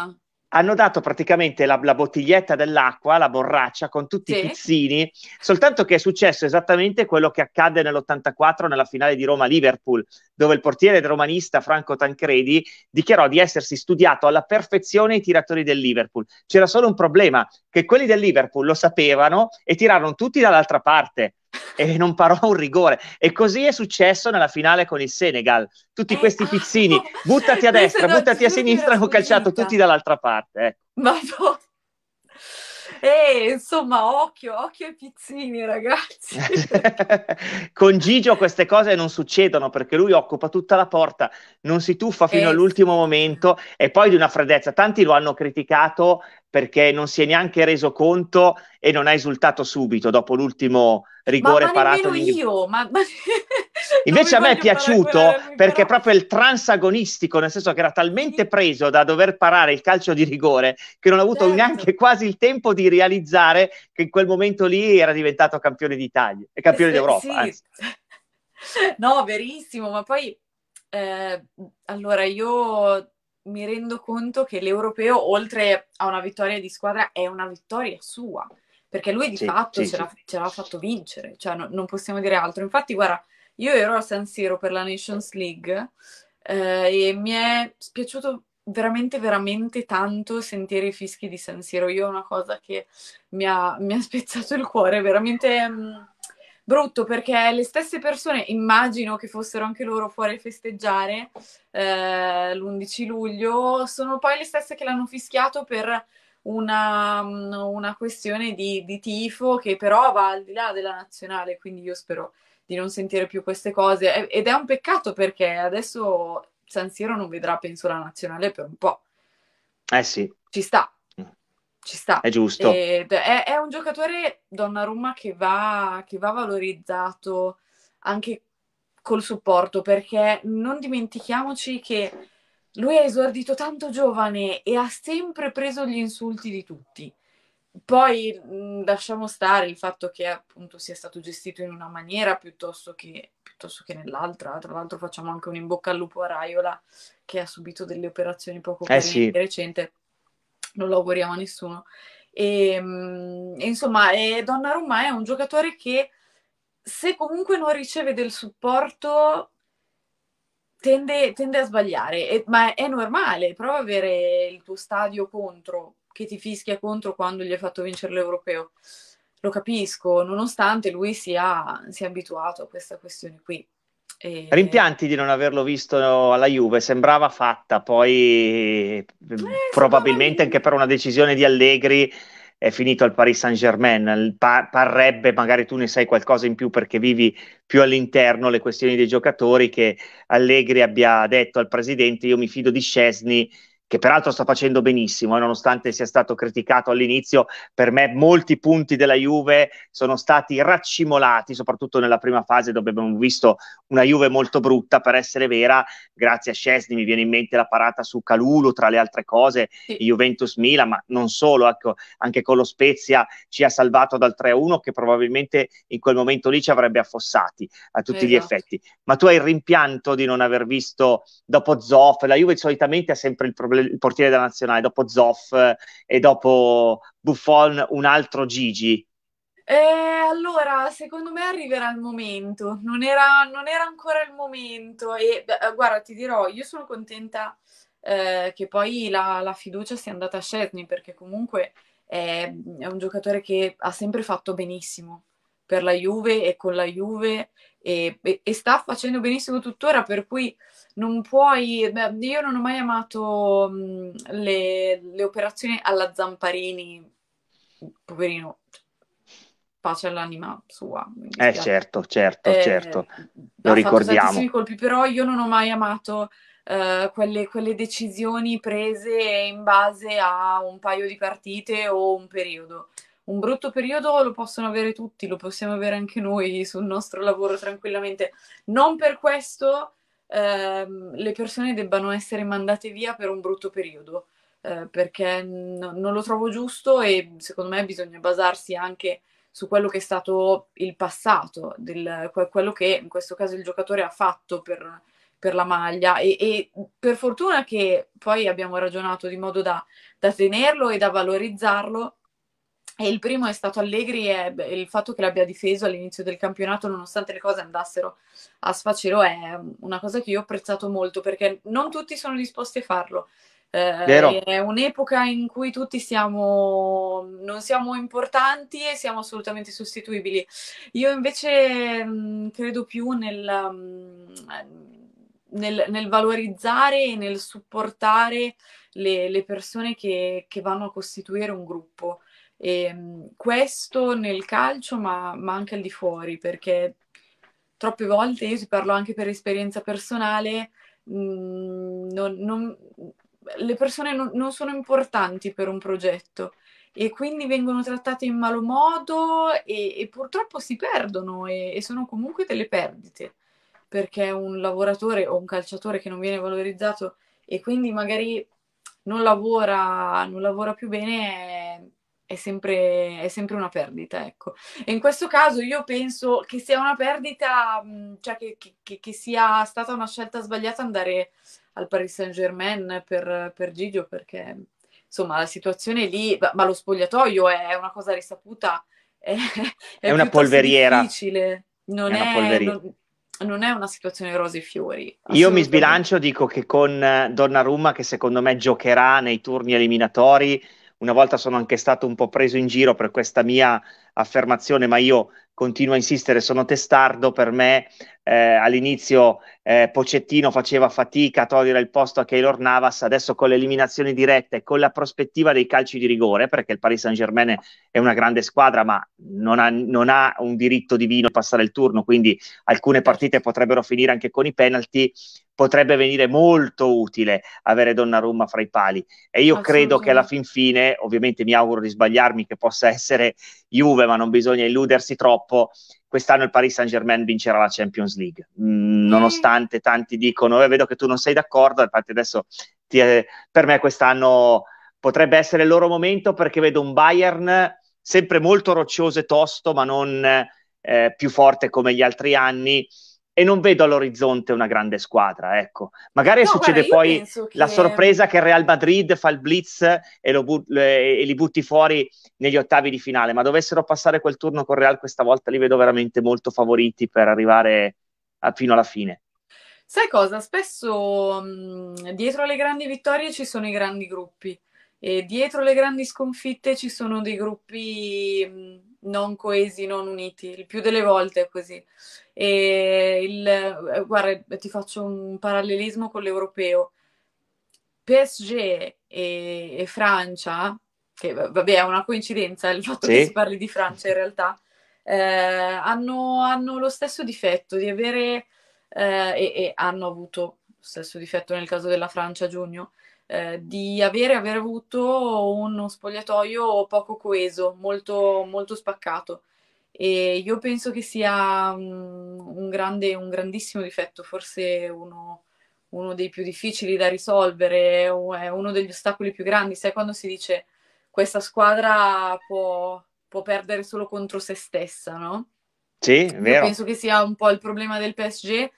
hanno dato praticamente la, la, bottiglietta dell'acqua, la borraccia, con tutti sì. i pizzini, soltanto che è successo esattamente quello che accadde nell'84 nella finale di Roma-Liverpool, dove il portiere romanista Franco Tancredi dichiarò di essersi studiato alla perfezione i tiratori del Liverpool. C'era solo un problema, che quelli del Liverpool lo sapevano e tirarono tutti dall'altra parte e non parò un rigore. E così è successo nella finale con il Senegal. Tutti eh, questi ah, pizzini, [laughs] buttati a destra, buttati a sinistra, hanno calciato tutti dall'altra parte. Ecco. Ma no. Eh, insomma, occhio, occhio ai pizzini, ragazzi. [laughs] Con Gigio queste cose non succedono perché lui occupa tutta la porta, non si tuffa fino eh. all'ultimo momento e poi di una freddezza. Tanti lo hanno criticato perché non si è neanche reso conto e non ha esultato subito dopo l'ultimo rigore ma, ma parato. Di... Io, ma... [laughs] Invece a me è piaciuto perché proprio il transagonistico, nel senso che era talmente preso da dover parare il calcio di rigore che non ha avuto certo. neanche quasi il tempo di realizzare che in quel momento lì era diventato campione d'Italia e eh, campione eh, sì, d'Europa. Sì. [laughs] No, verissimo, ma poi eh, allora io mi rendo conto che l'europeo, oltre a una vittoria di squadra, è una vittoria sua, perché lui di sì, fatto sì, ce, l'ha, ce, l'ha, fatto vincere, cioè no, non possiamo dire altro. Infatti, guarda, io ero a San Siro per la Nations League eh, e mi è spiaciuto veramente, veramente tanto sentire i fischi di San Siro. Io è una cosa che mi ha, mi ha spezzato il cuore, veramente... Mh, mm, brutto perché le stesse persone, immagino che fossero anche loro fuori a festeggiare eh, l'11 luglio, sono poi le stesse che l'hanno fischiato per una, mm, una questione di, di, tifo che però va al di là della nazionale, quindi io spero di non sentire più queste cose ed è un peccato perché adesso San Siro non vedrà penso la nazionale per un po'. Eh sì. Ci sta, ci sta. È giusto. È, è, un giocatore Donnarumma che va, che va valorizzato anche col supporto, perché non dimentichiamoci che lui ha esordito tanto giovane e ha sempre preso gli insulti di tutti. Poi mh, mm, lasciamo stare il fatto che appunto sia stato gestito in una maniera piuttosto che, piuttosto che nell'altra. Tra l'altro facciamo anche un in bocca al lupo a Raiola che ha subito delle operazioni poco eh sì. di recente non lo auguriamo a nessuno. Ehm, e, insomma, e Donnarumma è un giocatore che se comunque non riceve del supporto tende, tende a sbagliare, e, ma è normale, prova ad avere il tuo stadio contro, che ti fischia contro quando gli hai fatto vincere l'europeo. Lo capisco, nonostante lui sia, sia abituato a questa questione qui. E... Rimpianti di non averlo visto alla Juve, sembrava fatta, poi eh, mm, probabilmente anche per una decisione di Allegri è finito al Paris Saint Germain. Pa- parrebbe, magari tu ne sai qualcosa in più perché vivi più all'interno le questioni dei giocatori, che Allegri abbia detto al presidente io mi fido di Scesni che peraltro sta facendo benissimo, e eh, nonostante sia stato criticato all'inizio, per me molti punti della Juve sono stati raccimolati, soprattutto nella prima fase dove abbiamo visto una Juve molto brutta, per essere vera, grazie a Scesni mi viene in mente la parata su Calulo, tra le altre cose, sì. Juventus mila ma non solo, ecco, anche con lo Spezia ci ha salvato dal 3-1 che probabilmente in quel momento lì ci avrebbe affossati a tutti esatto. gli effetti. Ma tu hai il rimpianto di non aver visto dopo Zoff, la Juve solitamente ha sempre il problema il portiere della nazionale, dopo Zoff eh, e dopo Buffon un altro Gigi? Eh, allora, secondo me arriverà il momento, non era, non era ancora il momento e eh, guarda, ti dirò, io sono contenta eh, che poi la, la, fiducia sia andata a Scetni perché comunque è, è un giocatore che ha sempre fatto benissimo per la Juve e con la Juve e, e, sta facendo benissimo tuttora, per cui non puoi... Beh, io non ho mai amato mh, mm, le, le operazioni alla Zamparini, poverino, pace all'anima sua. Eh certo, certo, eh, certo, lo ricordiamo. Colpi, però io non ho mai amato eh, quelle, quelle, decisioni prese in base a un paio di partite o un periodo un brutto periodo lo possono avere tutti, lo possiamo avere anche noi sul nostro lavoro tranquillamente. Non per questo ehm, le persone debbano essere mandate via per un brutto periodo, eh, perché n- non lo trovo giusto e secondo me bisogna basarsi anche su quello che è stato il passato, del, quello che in questo caso il giocatore ha fatto per, per la maglia e, e, per fortuna che poi abbiamo ragionato di modo da, da tenerlo e da valorizzarlo e il primo è stato Allegri e il fatto che l'abbia difeso all'inizio del campionato, nonostante le cose andassero a sfacelo, è una cosa che io ho apprezzato molto perché non tutti sono disposti a farlo. Eh, è un'epoca in cui tutti siamo, non siamo importanti e siamo assolutamente sostituibili. Io invece mh, mm, credo più nel, mh, mm, nel, nel, valorizzare e nel supportare le, le persone che, che vanno a costituire un gruppo. E ehm, questo nel calcio, ma, ma, anche al di fuori, perché troppe volte, io ti parlo anche per esperienza personale, mh, mm, non, non, le persone non, non, sono importanti per un progetto e quindi vengono trattate in malo modo e, e purtroppo si perdono e, e sono comunque delle perdite, perché un lavoratore o un calciatore che non viene valorizzato e quindi magari non lavora, non lavora più bene è sempre, è sempre, una perdita, ecco. E in questo caso io penso che sia una perdita, cioè che, che, che sia stata una scelta sbagliata andare al Paris Saint-Germain per, per, Gigio, perché insomma la situazione lì, ma lo spogliatoio è una cosa risaputa, [laughs] è, è, è una polveriera. Difficile. Non è, una polveriera. Non, non è una situazione rose e fiori. Io mi sbilancio, dico che con eh, Donnarumma, che secondo me giocherà nei turni eliminatori, una volta sono anche stato un po' preso in giro per questa mia affermazione, ma io continuo a insistere, sono testardo, per me eh, all'inizio eh, Pocettino faceva fatica a togliere il posto a Keylor Navas, adesso con l'eliminazione diretta e con la prospettiva dei calci di rigore, perché il Paris Saint-Germain è una grande squadra, ma non ha, non ha un diritto divino a passare il turno, quindi alcune certo. partite potrebbero finire anche con i penalti, potrebbe venire molto utile avere Donnarumma fra i pali. E io credo che alla fin fine, ovviamente mi auguro di sbagliarmi, che possa essere Juve, ma non bisogna illudersi troppo. Quest'anno il Paris Saint-Germain vincerà la Champions League, mm, nonostante tanti dicono, eh, vedo che tu non sei d'accordo, infatti adesso ti, eh, per me quest'anno potrebbe essere il loro momento perché vedo un Bayern sempre molto roccioso e tosto, ma non eh, più forte come gli altri anni e non vedo all'orizzonte una grande squadra, ecco. Magari no, succede guarda, poi che... la sorpresa che il Real Madrid fa il blitz e, but- e, li butti fuori negli ottavi di finale, ma dovessero passare quel turno con Real questa volta li vedo veramente molto favoriti per arrivare a- fino alla fine. Sai cosa? Spesso mh, dietro alle grandi vittorie ci sono i grandi gruppi e dietro le grandi sconfitte ci sono dei gruppi mh, non coesi, non uniti, il più delle volte è così. E il, eh, guarda, ti faccio un parallelismo con l'europeo. PSG e, e Francia, che vabbè è una coincidenza il fatto sì. che si parli di Francia in realtà, eh, hanno, hanno, lo stesso difetto di avere, eh, e, e hanno avuto lo stesso difetto nel caso della Francia a giugno, eh, di avere, aver avuto uno spogliatoio poco coeso, molto, molto spaccato. E io penso che sia mm, un, grande, un grandissimo difetto, forse uno, uno, dei più difficili da risolvere, uno degli ostacoli più grandi. Sai quando si dice questa squadra può, può perdere solo contro se stessa, no? Sì, vero. Io penso che sia un po' il problema del PSG e,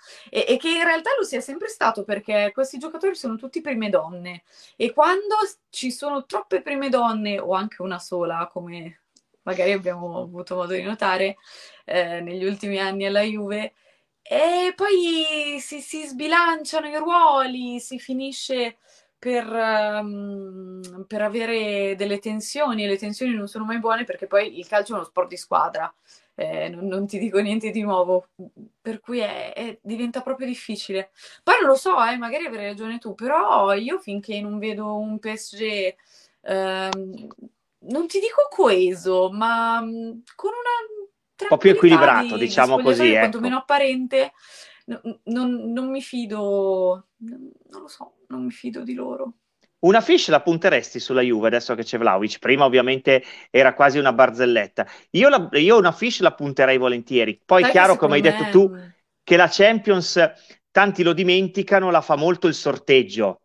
e, che in realtà lo sia sempre stato perché questi giocatori sono tutti prime donne e quando ci sono troppe prime donne o anche una sola come magari abbiamo avuto modo di notare eh, negli ultimi anni alla Juve e poi si, si sbilanciano i ruoli, si finisce per, um, per avere delle tensioni e le tensioni non sono mai buone perché poi il calcio è uno sport di squadra eh, non, non, ti dico niente di nuovo, per cui è, è, diventa proprio difficile. Poi non lo so, eh, magari avrai ragione tu, però io finché non vedo un PSG, ehm, non ti dico coeso, ma mm, con una... Un po' più equilibrato, di, diciamo di così. Ecco. meno apparente, non, non, non mi fido, non lo so, non mi fido di loro. Una fish la punteresti sulla Juve adesso che c'è Vlaovic? Prima ovviamente era quasi una barzelletta. Io, la, io una fish la punterei volentieri. Poi è chiaro, come hai me... detto tu, che la Champions, tanti lo dimenticano, la fa molto il sorteggio.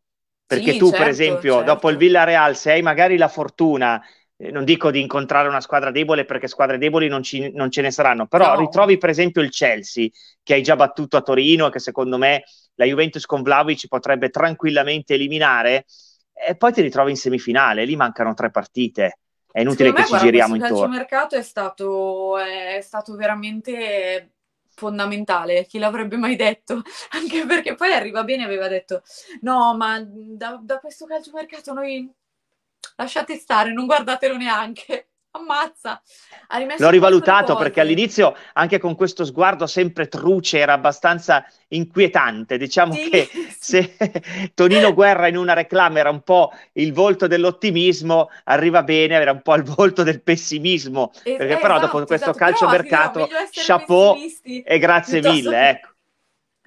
Perché sì, tu, certo, per esempio, certo. dopo il Villarreal, se hai magari la fortuna, eh, non dico di incontrare una squadra debole perché squadre deboli non, ci, non ce ne saranno, però no. ritrovi per esempio il Chelsea che hai già battuto a Torino e che secondo me la Juventus con Vlaovic potrebbe tranquillamente eliminare e poi ti ritrovi in semifinale, lì mancano tre partite. È inutile Secondo che me, ci guarda, giriamo intorno. Il calciomercato è stato, è stato veramente fondamentale, chi l'avrebbe mai detto? [laughs] Anche perché poi arriva bene aveva detto no, ma da, da questo calciomercato noi lasciate stare, non guardatelo neanche ammazza. L'ho rivalutato perché all'inizio, anche con questo sguardo sempre truce, era abbastanza inquietante. Diciamo sì, che sì. se [laughs] Tonino Guerra in una reclama era un po' il volto dell'ottimismo, arriva bene, era un po' il volto del pessimismo. Es- perché però esatto, dopo questo esatto, calcio mercato, chapeau e grazie mille. Ecco.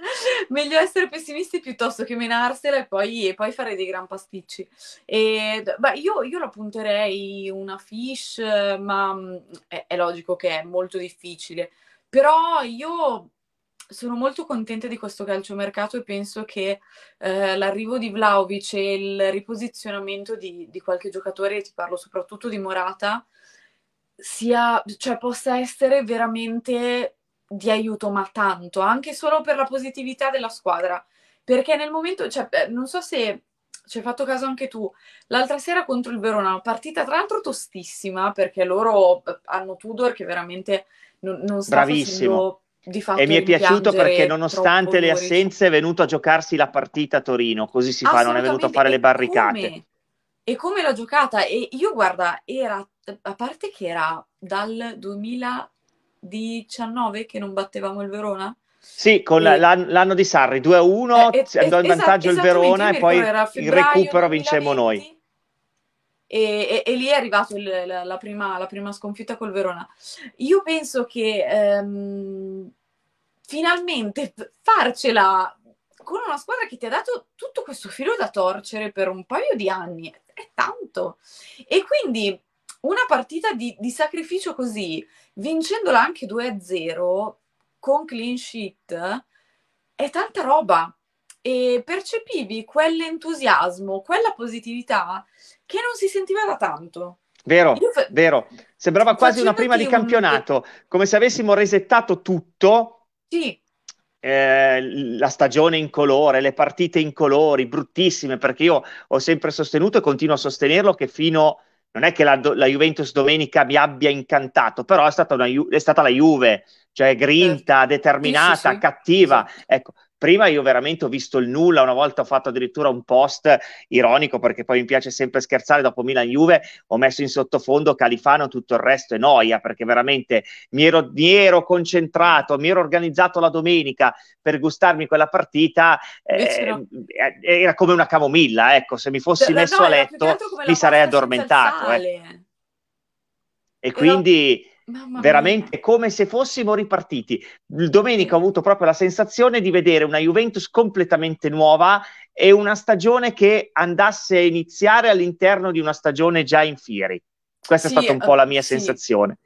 [laughs] meglio essere pessimisti piuttosto che menarsela e poi, e poi fare dei gran pasticci. E, beh, io, io la punterei una fish, ma mm, è, è logico che è molto difficile. Però io sono molto contenta di questo calciomercato e penso che eh, l'arrivo di Vlaovic e il riposizionamento di, di, qualche giocatore, ti parlo soprattutto di Morata, sia, cioè, possa essere veramente di aiuto, ma tanto, anche solo per la positività della squadra. Perché nel momento, cioè, non so se ci hai fatto caso anche tu, l'altra sera contro il Verona, partita tra l'altro tostissima, perché loro eh, hanno Tudor che veramente non, non sta Bravissimo. di fatto e mi è piaciuto perché nonostante le assenze è venuto a giocarsi la partita a Torino, così si fa, non è venuto a fare e le barricate. Come? E come l'ha giocata? E io guarda, era, a parte che era dal 2000 19 che non battevamo il Verona? Sì, con e... l'anno di Sarri 2-1 eh, andò in vantaggio il Verona e poi il recupero 2020, vincemmo noi. E, e, e, lì è arrivata la, la, prima, la prima sconfitta col Verona. Io penso che ehm, finalmente farcela con una squadra che ti ha dato tutto questo filo da torcere per un paio di anni è tanto. E quindi una partita di, di sacrificio così vincendola anche 2-0 a con clean sheet, è tanta roba e percepivi quell'entusiasmo, quella positività che non si sentiva da tanto. Vero, fa- vero. Sembrava quasi una prima di campionato, un... come se avessimo resettato tutto. Sì. Eh, la stagione in colore, le partite in colori, bruttissime, perché io ho sempre sostenuto e continuo a sostenerlo che fino a non è che la, la, Juventus domenica mi abbia incantato, però è stata, una, è stata la Juve, cioè grinta, determinata, sì, sì, sì. cattiva. Ecco, Prima io veramente ho visto il nulla, una volta ho fatto addirittura un post ironico perché poi mi piace sempre scherzare, dopo Milan Juve ho messo in sottofondo Califano, tutto il resto è noia perché veramente mi ero, mi ero concentrato, mi ero organizzato la domenica per gustarmi quella partita, eh, eh, era come una camomilla, ecco, se mi fossi cioè, messo no, a letto mi sarei addormentato. Eh. E Però... quindi veramente come se fossimo ripartiti. Domenica ho avuto proprio la sensazione di vedere una Juventus completamente nuova e una stagione che andasse a iniziare all'interno di una stagione già in fieri. Questa sì, è stata un eh, po' la mia sì. sensazione.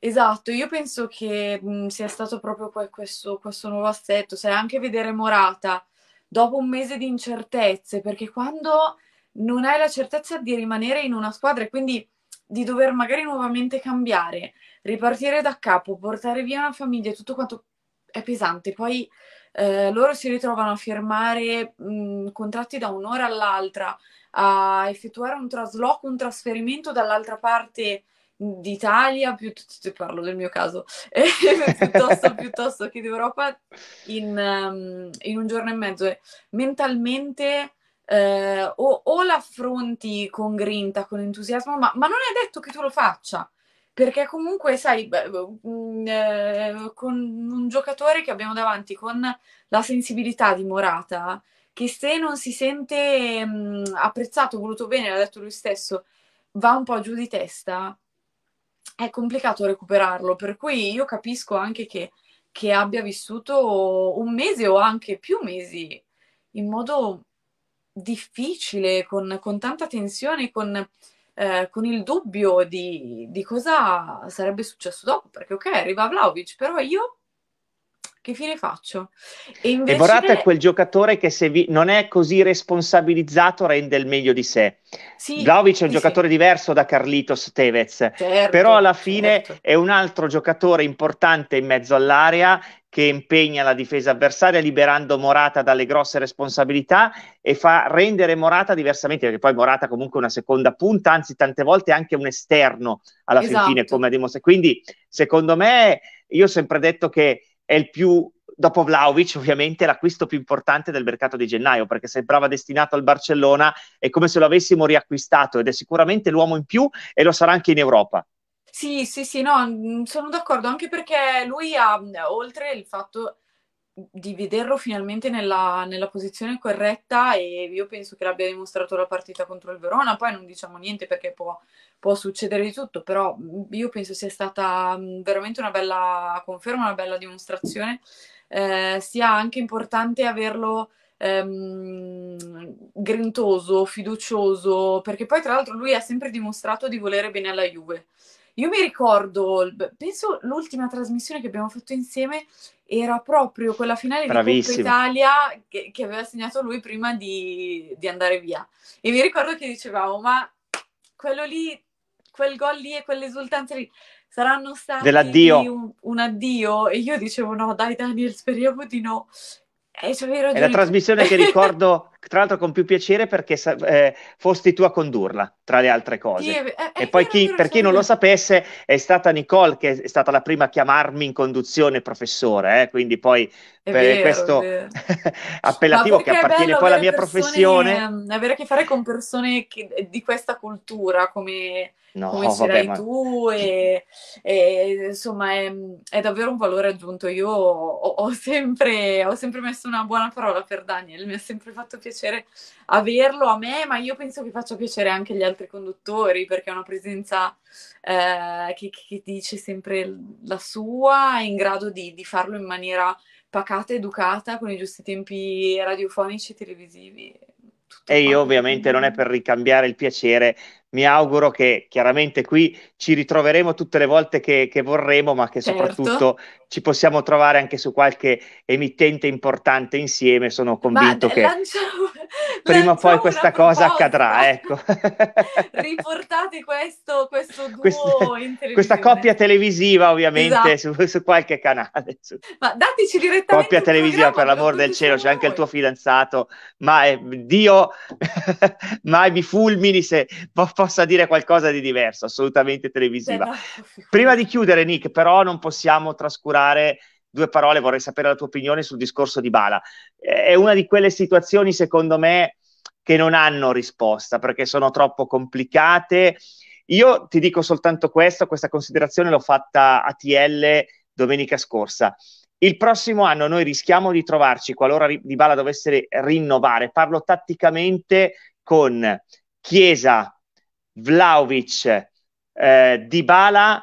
Esatto, io penso che mh, mm, sia stato proprio questo, questo nuovo assetto, sai, anche vedere Morata dopo un mese di incertezze, perché quando non hai la certezza di rimanere in una squadra e quindi di dover magari nuovamente cambiare, ripartire da capo, portare via una famiglia, tutto quanto è pesante. Poi eh, loro si ritrovano a firmare mh, mm, contratti da un'ora all'altra, a effettuare un trasloco, un trasferimento dall'altra parte d'Italia, piuttosto, parlo del mio caso, [laughs] piuttosto, piuttosto, che d'Europa in, um, in, un giorno e mezzo. Mentalmente eh, o, o l'affronti con grinta, con entusiasmo, ma, ma, non è detto che tu lo faccia. Perché comunque, sai, mm, eh, con un giocatore che abbiamo davanti con la sensibilità di Morata, che se non si sente mm, apprezzato, voluto bene, l'ha detto lui stesso, va un po' giù di testa, è complicato recuperarlo. Per cui io capisco anche che, che abbia vissuto un mese o anche più mesi in modo difficile, con, con tanta tensione, con, eh, con il dubbio di, di, cosa sarebbe successo dopo, perché ok, arriva Vlaovic, però io che fine faccio? E, e Morata è quel giocatore che se vi... non è così responsabilizzato rende il meglio di sé. Sì, Vlaovic è un sì, giocatore sì. diverso da Carlitos Tevez, certo, però alla fine certo. è un altro giocatore importante in mezzo all'area che impegna la difesa avversaria liberando Morata dalle grosse responsabilità e fa rendere Morata diversamente, perché poi Morata comunque è una seconda punta, anzi tante volte anche un esterno alla esatto. fine come ha dimostrato. Quindi secondo me io ho sempre detto che è il più dopo Vlaovic ovviamente l'acquisto più importante del mercato di gennaio perché sembrava destinato al Barcellona è come se lo avessimo riacquistato ed è sicuramente l'uomo in più e lo sarà anche in Europa sì sì sì no sono d'accordo anche perché lui ha oltre il fatto di vederlo finalmente nella, nella, posizione corretta e io penso che l'abbia dimostrato la partita contro il Verona, poi non diciamo niente perché può, può succedere di tutto, però io penso sia stata veramente una bella conferma, una bella dimostrazione, eh, sia anche importante averlo ehm, grintoso, fiducioso, perché poi tra l'altro lui ha sempre dimostrato di volere bene alla Juve. Io mi ricordo, penso l'ultima trasmissione che abbiamo fatto insieme era proprio quella finale Bravissimo. di Coppa Italia che, che, aveva segnato lui prima di, di andare via. E mi ricordo che dicevamo, ma quello lì, quel gol lì e quell'esultanza lì saranno stati un, un, addio e io dicevo no dai Daniel speriamo di no e cioè, è la trasmissione che ricordo [laughs] tra l'altro con più piacere perché eh, fosti tu a condurla, tra le altre cose. Sì, è, eh, e eh, poi chi, per chi non lo sapesse, è stata Nicole che è stata la prima a chiamarmi in conduzione professore, eh, quindi poi per vero, questo [laughs] appellativo che appartiene poi alla mia persone, professione. Ehm, avere a che fare con persone che, eh, di questa cultura come... No, come oh, ce l'hai ma... tu e, e insomma è, è, davvero un valore aggiunto. Io ho, ho, sempre, ho sempre messo una buona parola per Daniel, mi ha sempre fatto piacere piacere averlo a me, ma io penso che faccia piacere anche agli altri conduttori, perché è una presenza eh, che, che, dice sempre la sua, è in grado di, di farlo in maniera pacata, educata, con i giusti tempi radiofonici e televisivi. Tutto e io ovviamente non è per ricambiare il piacere, mi auguro che chiaramente qui ci ritroveremo tutte le volte che, che vorremo, ma che certo. soprattutto ci possiamo trovare anche su qualche emittente importante insieme, sono convinto Vada, che lancio, [laughs] prima o poi questa cosa accadrà, ecco. [laughs] Riportate questo, questo [laughs] duo Quest- Questa coppia televisiva ovviamente esatto. su, su, qualche canale. Su. Ma dateci direttamente Coppia televisiva per l'amor del cielo, c'è anche il tuo fidanzato, ma eh, Dio mai mi fulmini se po- possa dire qualcosa di diverso, assolutamente televisiva. Esatto. Prima di chiudere Nick, però non possiamo trascurare lavorare, due parole vorrei sapere la tua opinione sul discorso di Bala. È una di quelle situazioni, secondo me, che non hanno risposta perché sono troppo complicate. Io ti dico soltanto questo, questa considerazione l'ho fatta a TL domenica scorsa. Il prossimo anno noi rischiamo di trovarci, qualora Di Bala dovesse rinnovare, parlo tatticamente con Chiesa, Vlaovic, eh, Di Bala,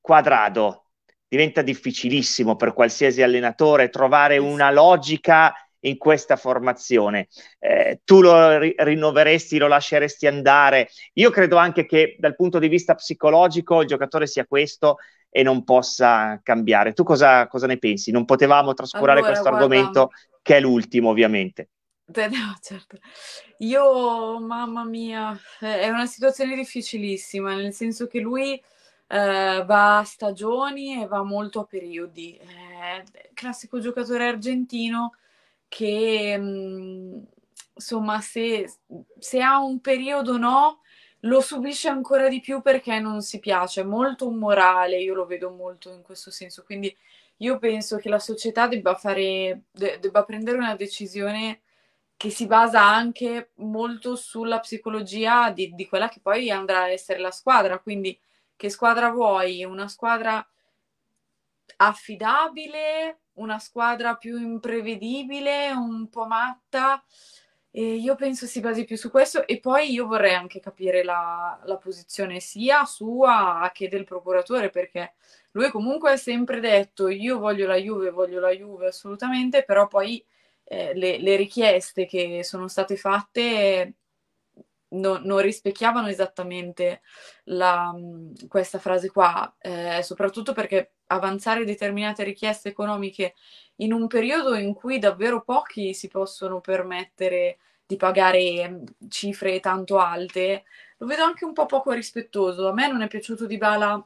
Quadrado diventa difficilissimo per qualsiasi allenatore trovare una logica in questa formazione. Eh, tu lo ri- rinnoveresti, lo lasceresti andare. Io credo anche che dal punto di vista psicologico il giocatore sia questo e non possa cambiare. Tu cosa, cosa ne pensi? Non potevamo trascurare allora, questo guarda, argomento, che è l'ultimo ovviamente. No, certo. Io, mamma mia, è una situazione difficilissima, nel senso che lui eh, va a stagioni e va molto a periodi. Eh, classico giocatore argentino che mh, mm, insomma se, se, ha un periodo no lo subisce ancora di più perché non si piace, è molto morale, io lo vedo molto in questo senso, quindi io penso che la società debba, fare, debba prendere una decisione che si basa anche molto sulla psicologia di, di, quella che poi andrà a essere la squadra, quindi che squadra vuoi? Una squadra affidabile, una squadra più imprevedibile, un po' matta. E io penso si basi più su questo e poi io vorrei anche capire la, la posizione sia sua che del procuratore perché lui comunque ha sempre detto io voglio la Juve, voglio la Juve assolutamente, però poi eh, le, le, richieste che sono state fatte no, non rispecchiavano esattamente la, questa frase qua, eh, soprattutto perché avanzare determinate richieste economiche in un periodo in cui davvero pochi si possono permettere di pagare cifre tanto alte, lo vedo anche un po' poco rispettoso. A me non è piaciuto di Bala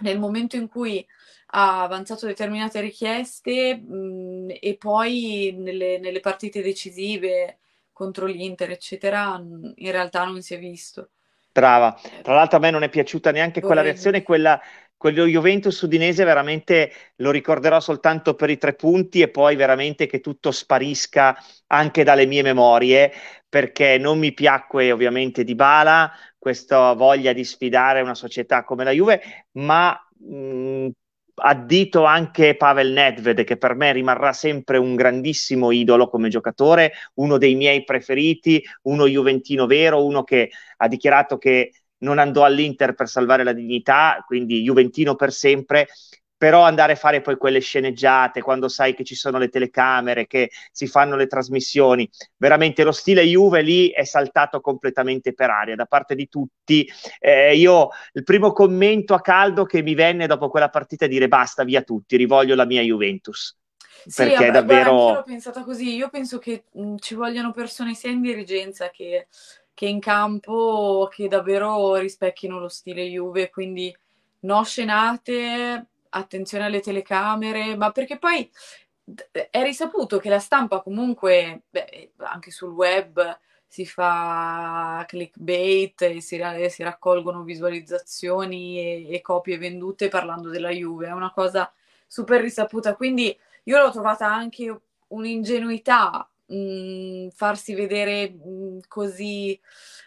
nel momento in cui ha avanzato determinate richieste mh, e poi nelle, nelle partite decisive contro l'Inter, eccetera, in realtà non si è visto. Brava. Eh, Tra l'altro a me non è piaciuta neanche Vorrei... quella reazione, quella, quello Juventus udinese veramente lo ricorderò soltanto per i tre punti e poi veramente che tutto sparisca anche dalle mie memorie perché non mi piacque ovviamente di Bala questa voglia di sfidare una società come la Juve ma mh, mm, addito anche Pavel Nedved, che per me rimarrà sempre un grandissimo idolo come giocatore, uno dei miei preferiti, uno juventino vero, uno che ha dichiarato che non andò all'Inter per salvare la dignità, quindi juventino per sempre, però andare a fare poi quelle sceneggiate quando sai che ci sono le telecamere, che si fanno le trasmissioni, veramente lo stile Juve lì è saltato completamente per aria da parte di tutti. Eh, io il primo commento a caldo che mi venne dopo quella partita è dire basta, via tutti, rivoglio la mia Juventus. Sì, perché vabbè, davvero... Guarda, l'ho pensata così, io penso che mh, mm, ci vogliano persone sia in dirigenza che, che in campo che davvero rispecchino lo stile Juve, quindi no scenate, attenzione alle telecamere, ma perché poi è risaputo che la stampa comunque, beh, anche sul web si fa clickbait e si, si raccolgono visualizzazioni e, e, copie vendute parlando della Juve, è una cosa super risaputa, quindi io l'ho trovata anche un'ingenuità mh, mhmm, farsi vedere mh, mhmm, così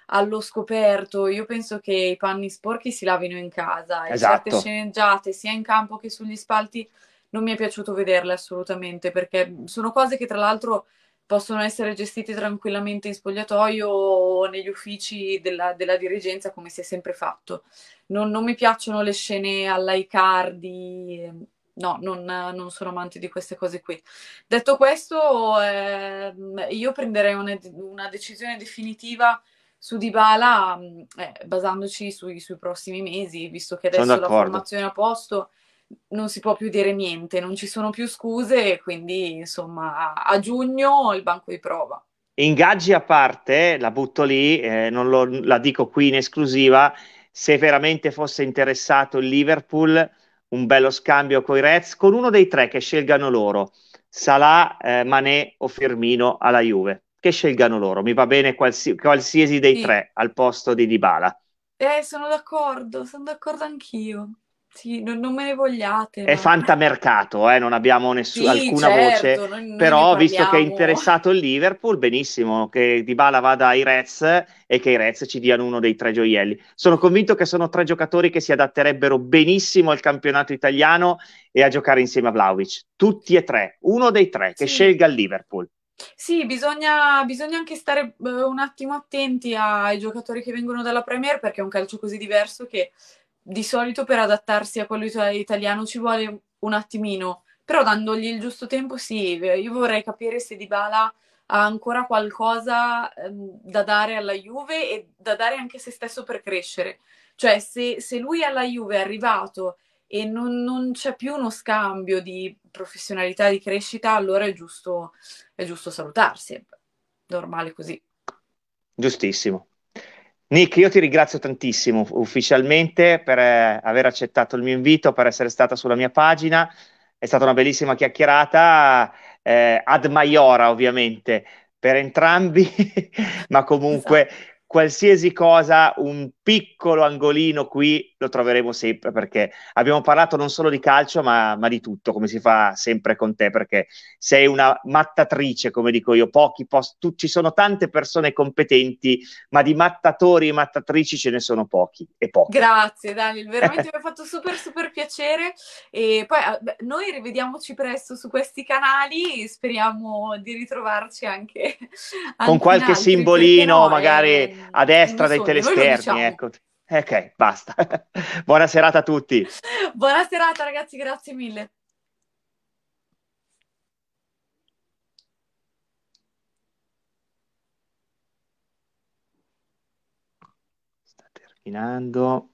allo scoperto. Io penso che i panni sporchi si lavino in casa esatto. e certe sceneggiate sia in campo che sugli spalti non mi è piaciuto vederle assolutamente perché sono cose che tra l'altro possono essere gestite tranquillamente in spogliatoio o negli uffici della, della dirigenza come si è sempre fatto. Non, non mi piacciono le scene alla Icardi ehm, no, non, non, sono amante di queste cose qui. Detto questo, eh, io prenderei una, una, decisione definitiva su Dybala mm, eh, basandoci sui, sui, prossimi mesi, visto che adesso la formazione è a posto, non si può più dire niente, non ci sono più scuse, quindi insomma a, a giugno il banco di prova. Ingaggi a parte, la butto lì, eh, non lo, la dico qui in esclusiva, se veramente fosse interessato il Liverpool un bello scambio con i Reds, con uno dei tre che scelgano loro, Salah, eh, Mané o Firmino alla Juve. Che scelgano loro, mi va bene qualsi- qualsiasi dei sì. tre al posto di Dybala. Eh, sono d'accordo, sono d'accordo anch'io. Sì, non, non, me ne vogliate. È no. fantamercato, eh? non abbiamo [laughs] nessu- sì, alcuna certo, voce, non, però visto che è interessato il Liverpool, benissimo, che Dybala vada ai Reds e che i Reds ci diano uno dei tre gioielli. Sono convinto che sono tre giocatori che si adatterebbero benissimo al campionato italiano e a giocare insieme a Vlaovic, tutti e tre, uno dei tre, che sì. scelga il Liverpool. Sì, bisogna, bisogna anche stare uh, un attimo attenti ai giocatori che vengono dalla Premier perché è un calcio così diverso che di solito per adattarsi a quello italiano ci vuole un attimino, però dandogli il giusto tempo sì, eh, io vorrei capire se Dybala ha ancora qualcosa ehm, da dare alla Juve e da dare anche a se stesso per crescere. Cioè se, se lui alla Juve è arrivato e non, non, c'è più uno scambio di professionalità, di crescita, allora è giusto, è giusto salutarsi. È normale così. Giustissimo. Nick, io ti ringrazio tantissimo ufficialmente per eh, aver accettato il mio invito, per essere stata sulla mia pagina. È stata una bellissima chiacchierata, eh, ad maiora ovviamente per entrambi, [laughs] ma comunque esatto qualsiasi cosa, un piccolo angolino qui lo troveremo sempre perché abbiamo parlato non solo di calcio ma, ma, di tutto, come si fa sempre con te perché sei una mattatrice, come dico io, pochi, post- tu, ci sono tante persone competenti ma di mattatori e mattatrici ce ne sono pochi e pochi. Grazie Daniel, veramente [laughs] mi ha fatto super super piacere e poi ah, noi rivediamoci presto su questi canali, speriamo di ritrovarci anche, anche con qualche simbolino magari... È eh a destra dai teleschermi. Diciamo. Ecco. Ok, basta. [laughs] Buona serata a tutti. Buona serata ragazzi, grazie mille. Sta terminando.